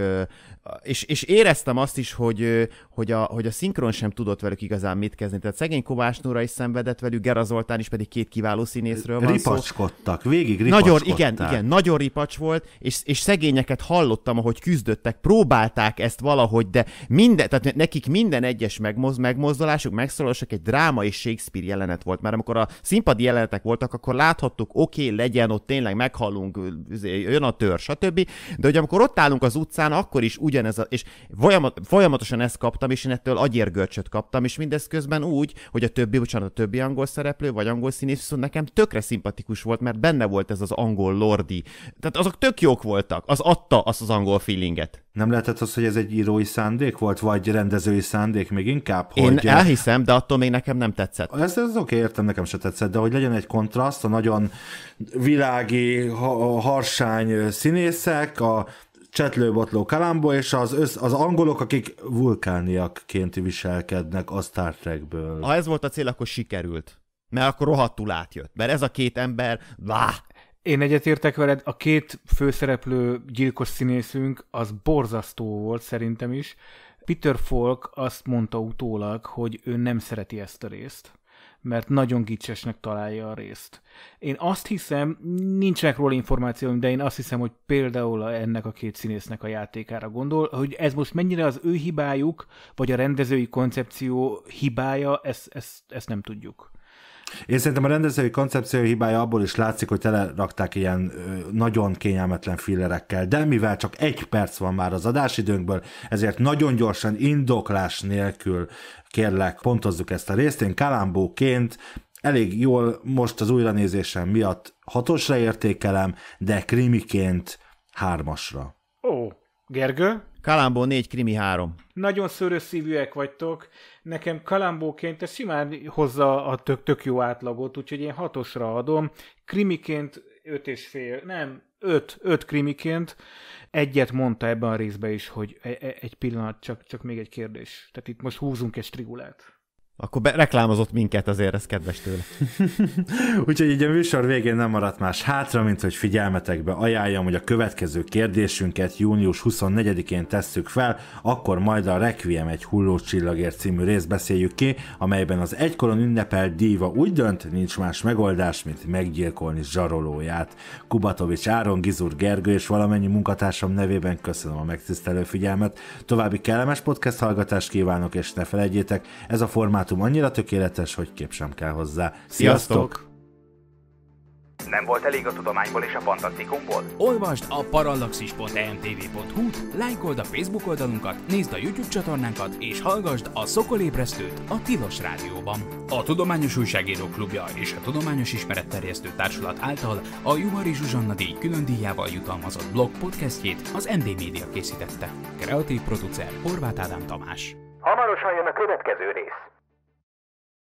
és, és éreztem azt is, hogy, hogy, a, hogy a szinkron sem tudott velük igazán mit kezdeni. Tehát szegény Kovács Nóra is szenvedett velük, Gera Zoltán is pedig két kiváló színészről van Ripacskodtak, szó. végig ripacskodtak. Nagyon, igen, igen, nagyon ripacs volt, és, és szegényeket hallottam, ahogy küzdöttek, próbálták ezt valahogy, de minden, tehát nekik minden egyes megmoz, megmozdulásuk, megszólalásuk egy dráma és Shakespeare jelenet volt. mert amikor a színpadi jelenetek voltak, akkor láthattuk, oké, okay, legyen ott tényleg meghalunk, jön a tör, stb. De hogy amikor ott állunk az utcán, akkor is úgy ugyanez a, és folyamat, folyamatosan ezt kaptam, és én ettől agyérgörcsöt kaptam, és mindez közben úgy, hogy a többi, bocsánat, a többi angol szereplő, vagy angol színész, viszont nekem tökre szimpatikus volt, mert benne volt ez az angol lordi. Tehát azok tök jók voltak, az adta azt az angol feelinget. Nem lehetett az, hogy ez egy írói szándék volt, vagy rendezői szándék még inkább? Hogy... Én elhiszem, de attól még nekem nem tetszett. Ez, ez oké, okay, értem, nekem se tetszett, de hogy legyen egy kontraszt a nagyon világi, ha, harsány színészek, a csetlőbotló Kalambó, és az, össz, az angolok, akik vulkániakként viselkednek a Star Trekből. Ha ez volt a cél, akkor sikerült. Mert akkor rohadtul átjött. Mert ez a két ember, vá! Én egyetértek veled, a két főszereplő gyilkos színészünk az borzasztó volt szerintem is. Peter Falk azt mondta utólag, hogy ő nem szereti ezt a részt mert nagyon gicsesnek találja a részt. Én azt hiszem, nincsenek róla információim, de én azt hiszem, hogy például ennek a két színésznek a játékára gondol, hogy ez most mennyire az ő hibájuk, vagy a rendezői koncepció hibája, ezt, ezt, ezt nem tudjuk. Én szerintem a rendezői koncepció hibája abból is látszik, hogy tele rakták ilyen nagyon kényelmetlen fillerekkel, de mivel csak egy perc van már az adásidőnkből, ezért nagyon gyorsan, indoklás nélkül kérlek, pontozzuk ezt a részt. Én kalambóként elég jól most az újranézésem miatt hatosra értékelem, de krimiként hármasra. Ó, Gergő? Kalambó négy krimi három. Nagyon szörös szívűek vagytok nekem kalambóként ez simán hozza a tök, tök jó átlagot, úgyhogy én hatosra adom. Krimiként öt és fél, nem, öt, öt krimiként. Egyet mondta ebben a részben is, hogy e, e, egy pillanat, csak, csak még egy kérdés. Tehát itt most húzunk egy strigulát. Akkor be, reklámozott minket azért, ez kedves tőle. Úgyhogy így a műsor végén nem maradt más hátra, mint hogy figyelmetekbe ajánljam, hogy a következő kérdésünket június 24-én tesszük fel, akkor majd a Requiem egy hulló csillagért című részt beszéljük ki, amelyben az egykoron ünnepelt díva úgy dönt, nincs más megoldás, mint meggyilkolni zsarolóját. Kubatovics Áron, Gizur Gergő és valamennyi munkatársam nevében köszönöm a megtisztelő figyelmet. További kellemes podcast hallgatást kívánok, és ne felejtjétek, ez a formát formátum annyira tökéletes, hogy kép sem kell hozzá. Sziasztok! Nem volt elég a tudományból és a fantasztikumból? Olvasd a parallaxis.emtv.hu, lájkold a Facebook oldalunkat, nézd a YouTube csatornánkat, és hallgassd a Szokolébresztőt a Tilos Rádióban. A Tudományos Újságírók Klubja és a Tudományos Ismeretterjesztő Társulat által a Juhari Zsuzsanna díj külön díjával jutalmazott blog podcastjét az MD Media készítette. Kreatív producer Horváth Ádám Tamás. Hamarosan jön a következő rész.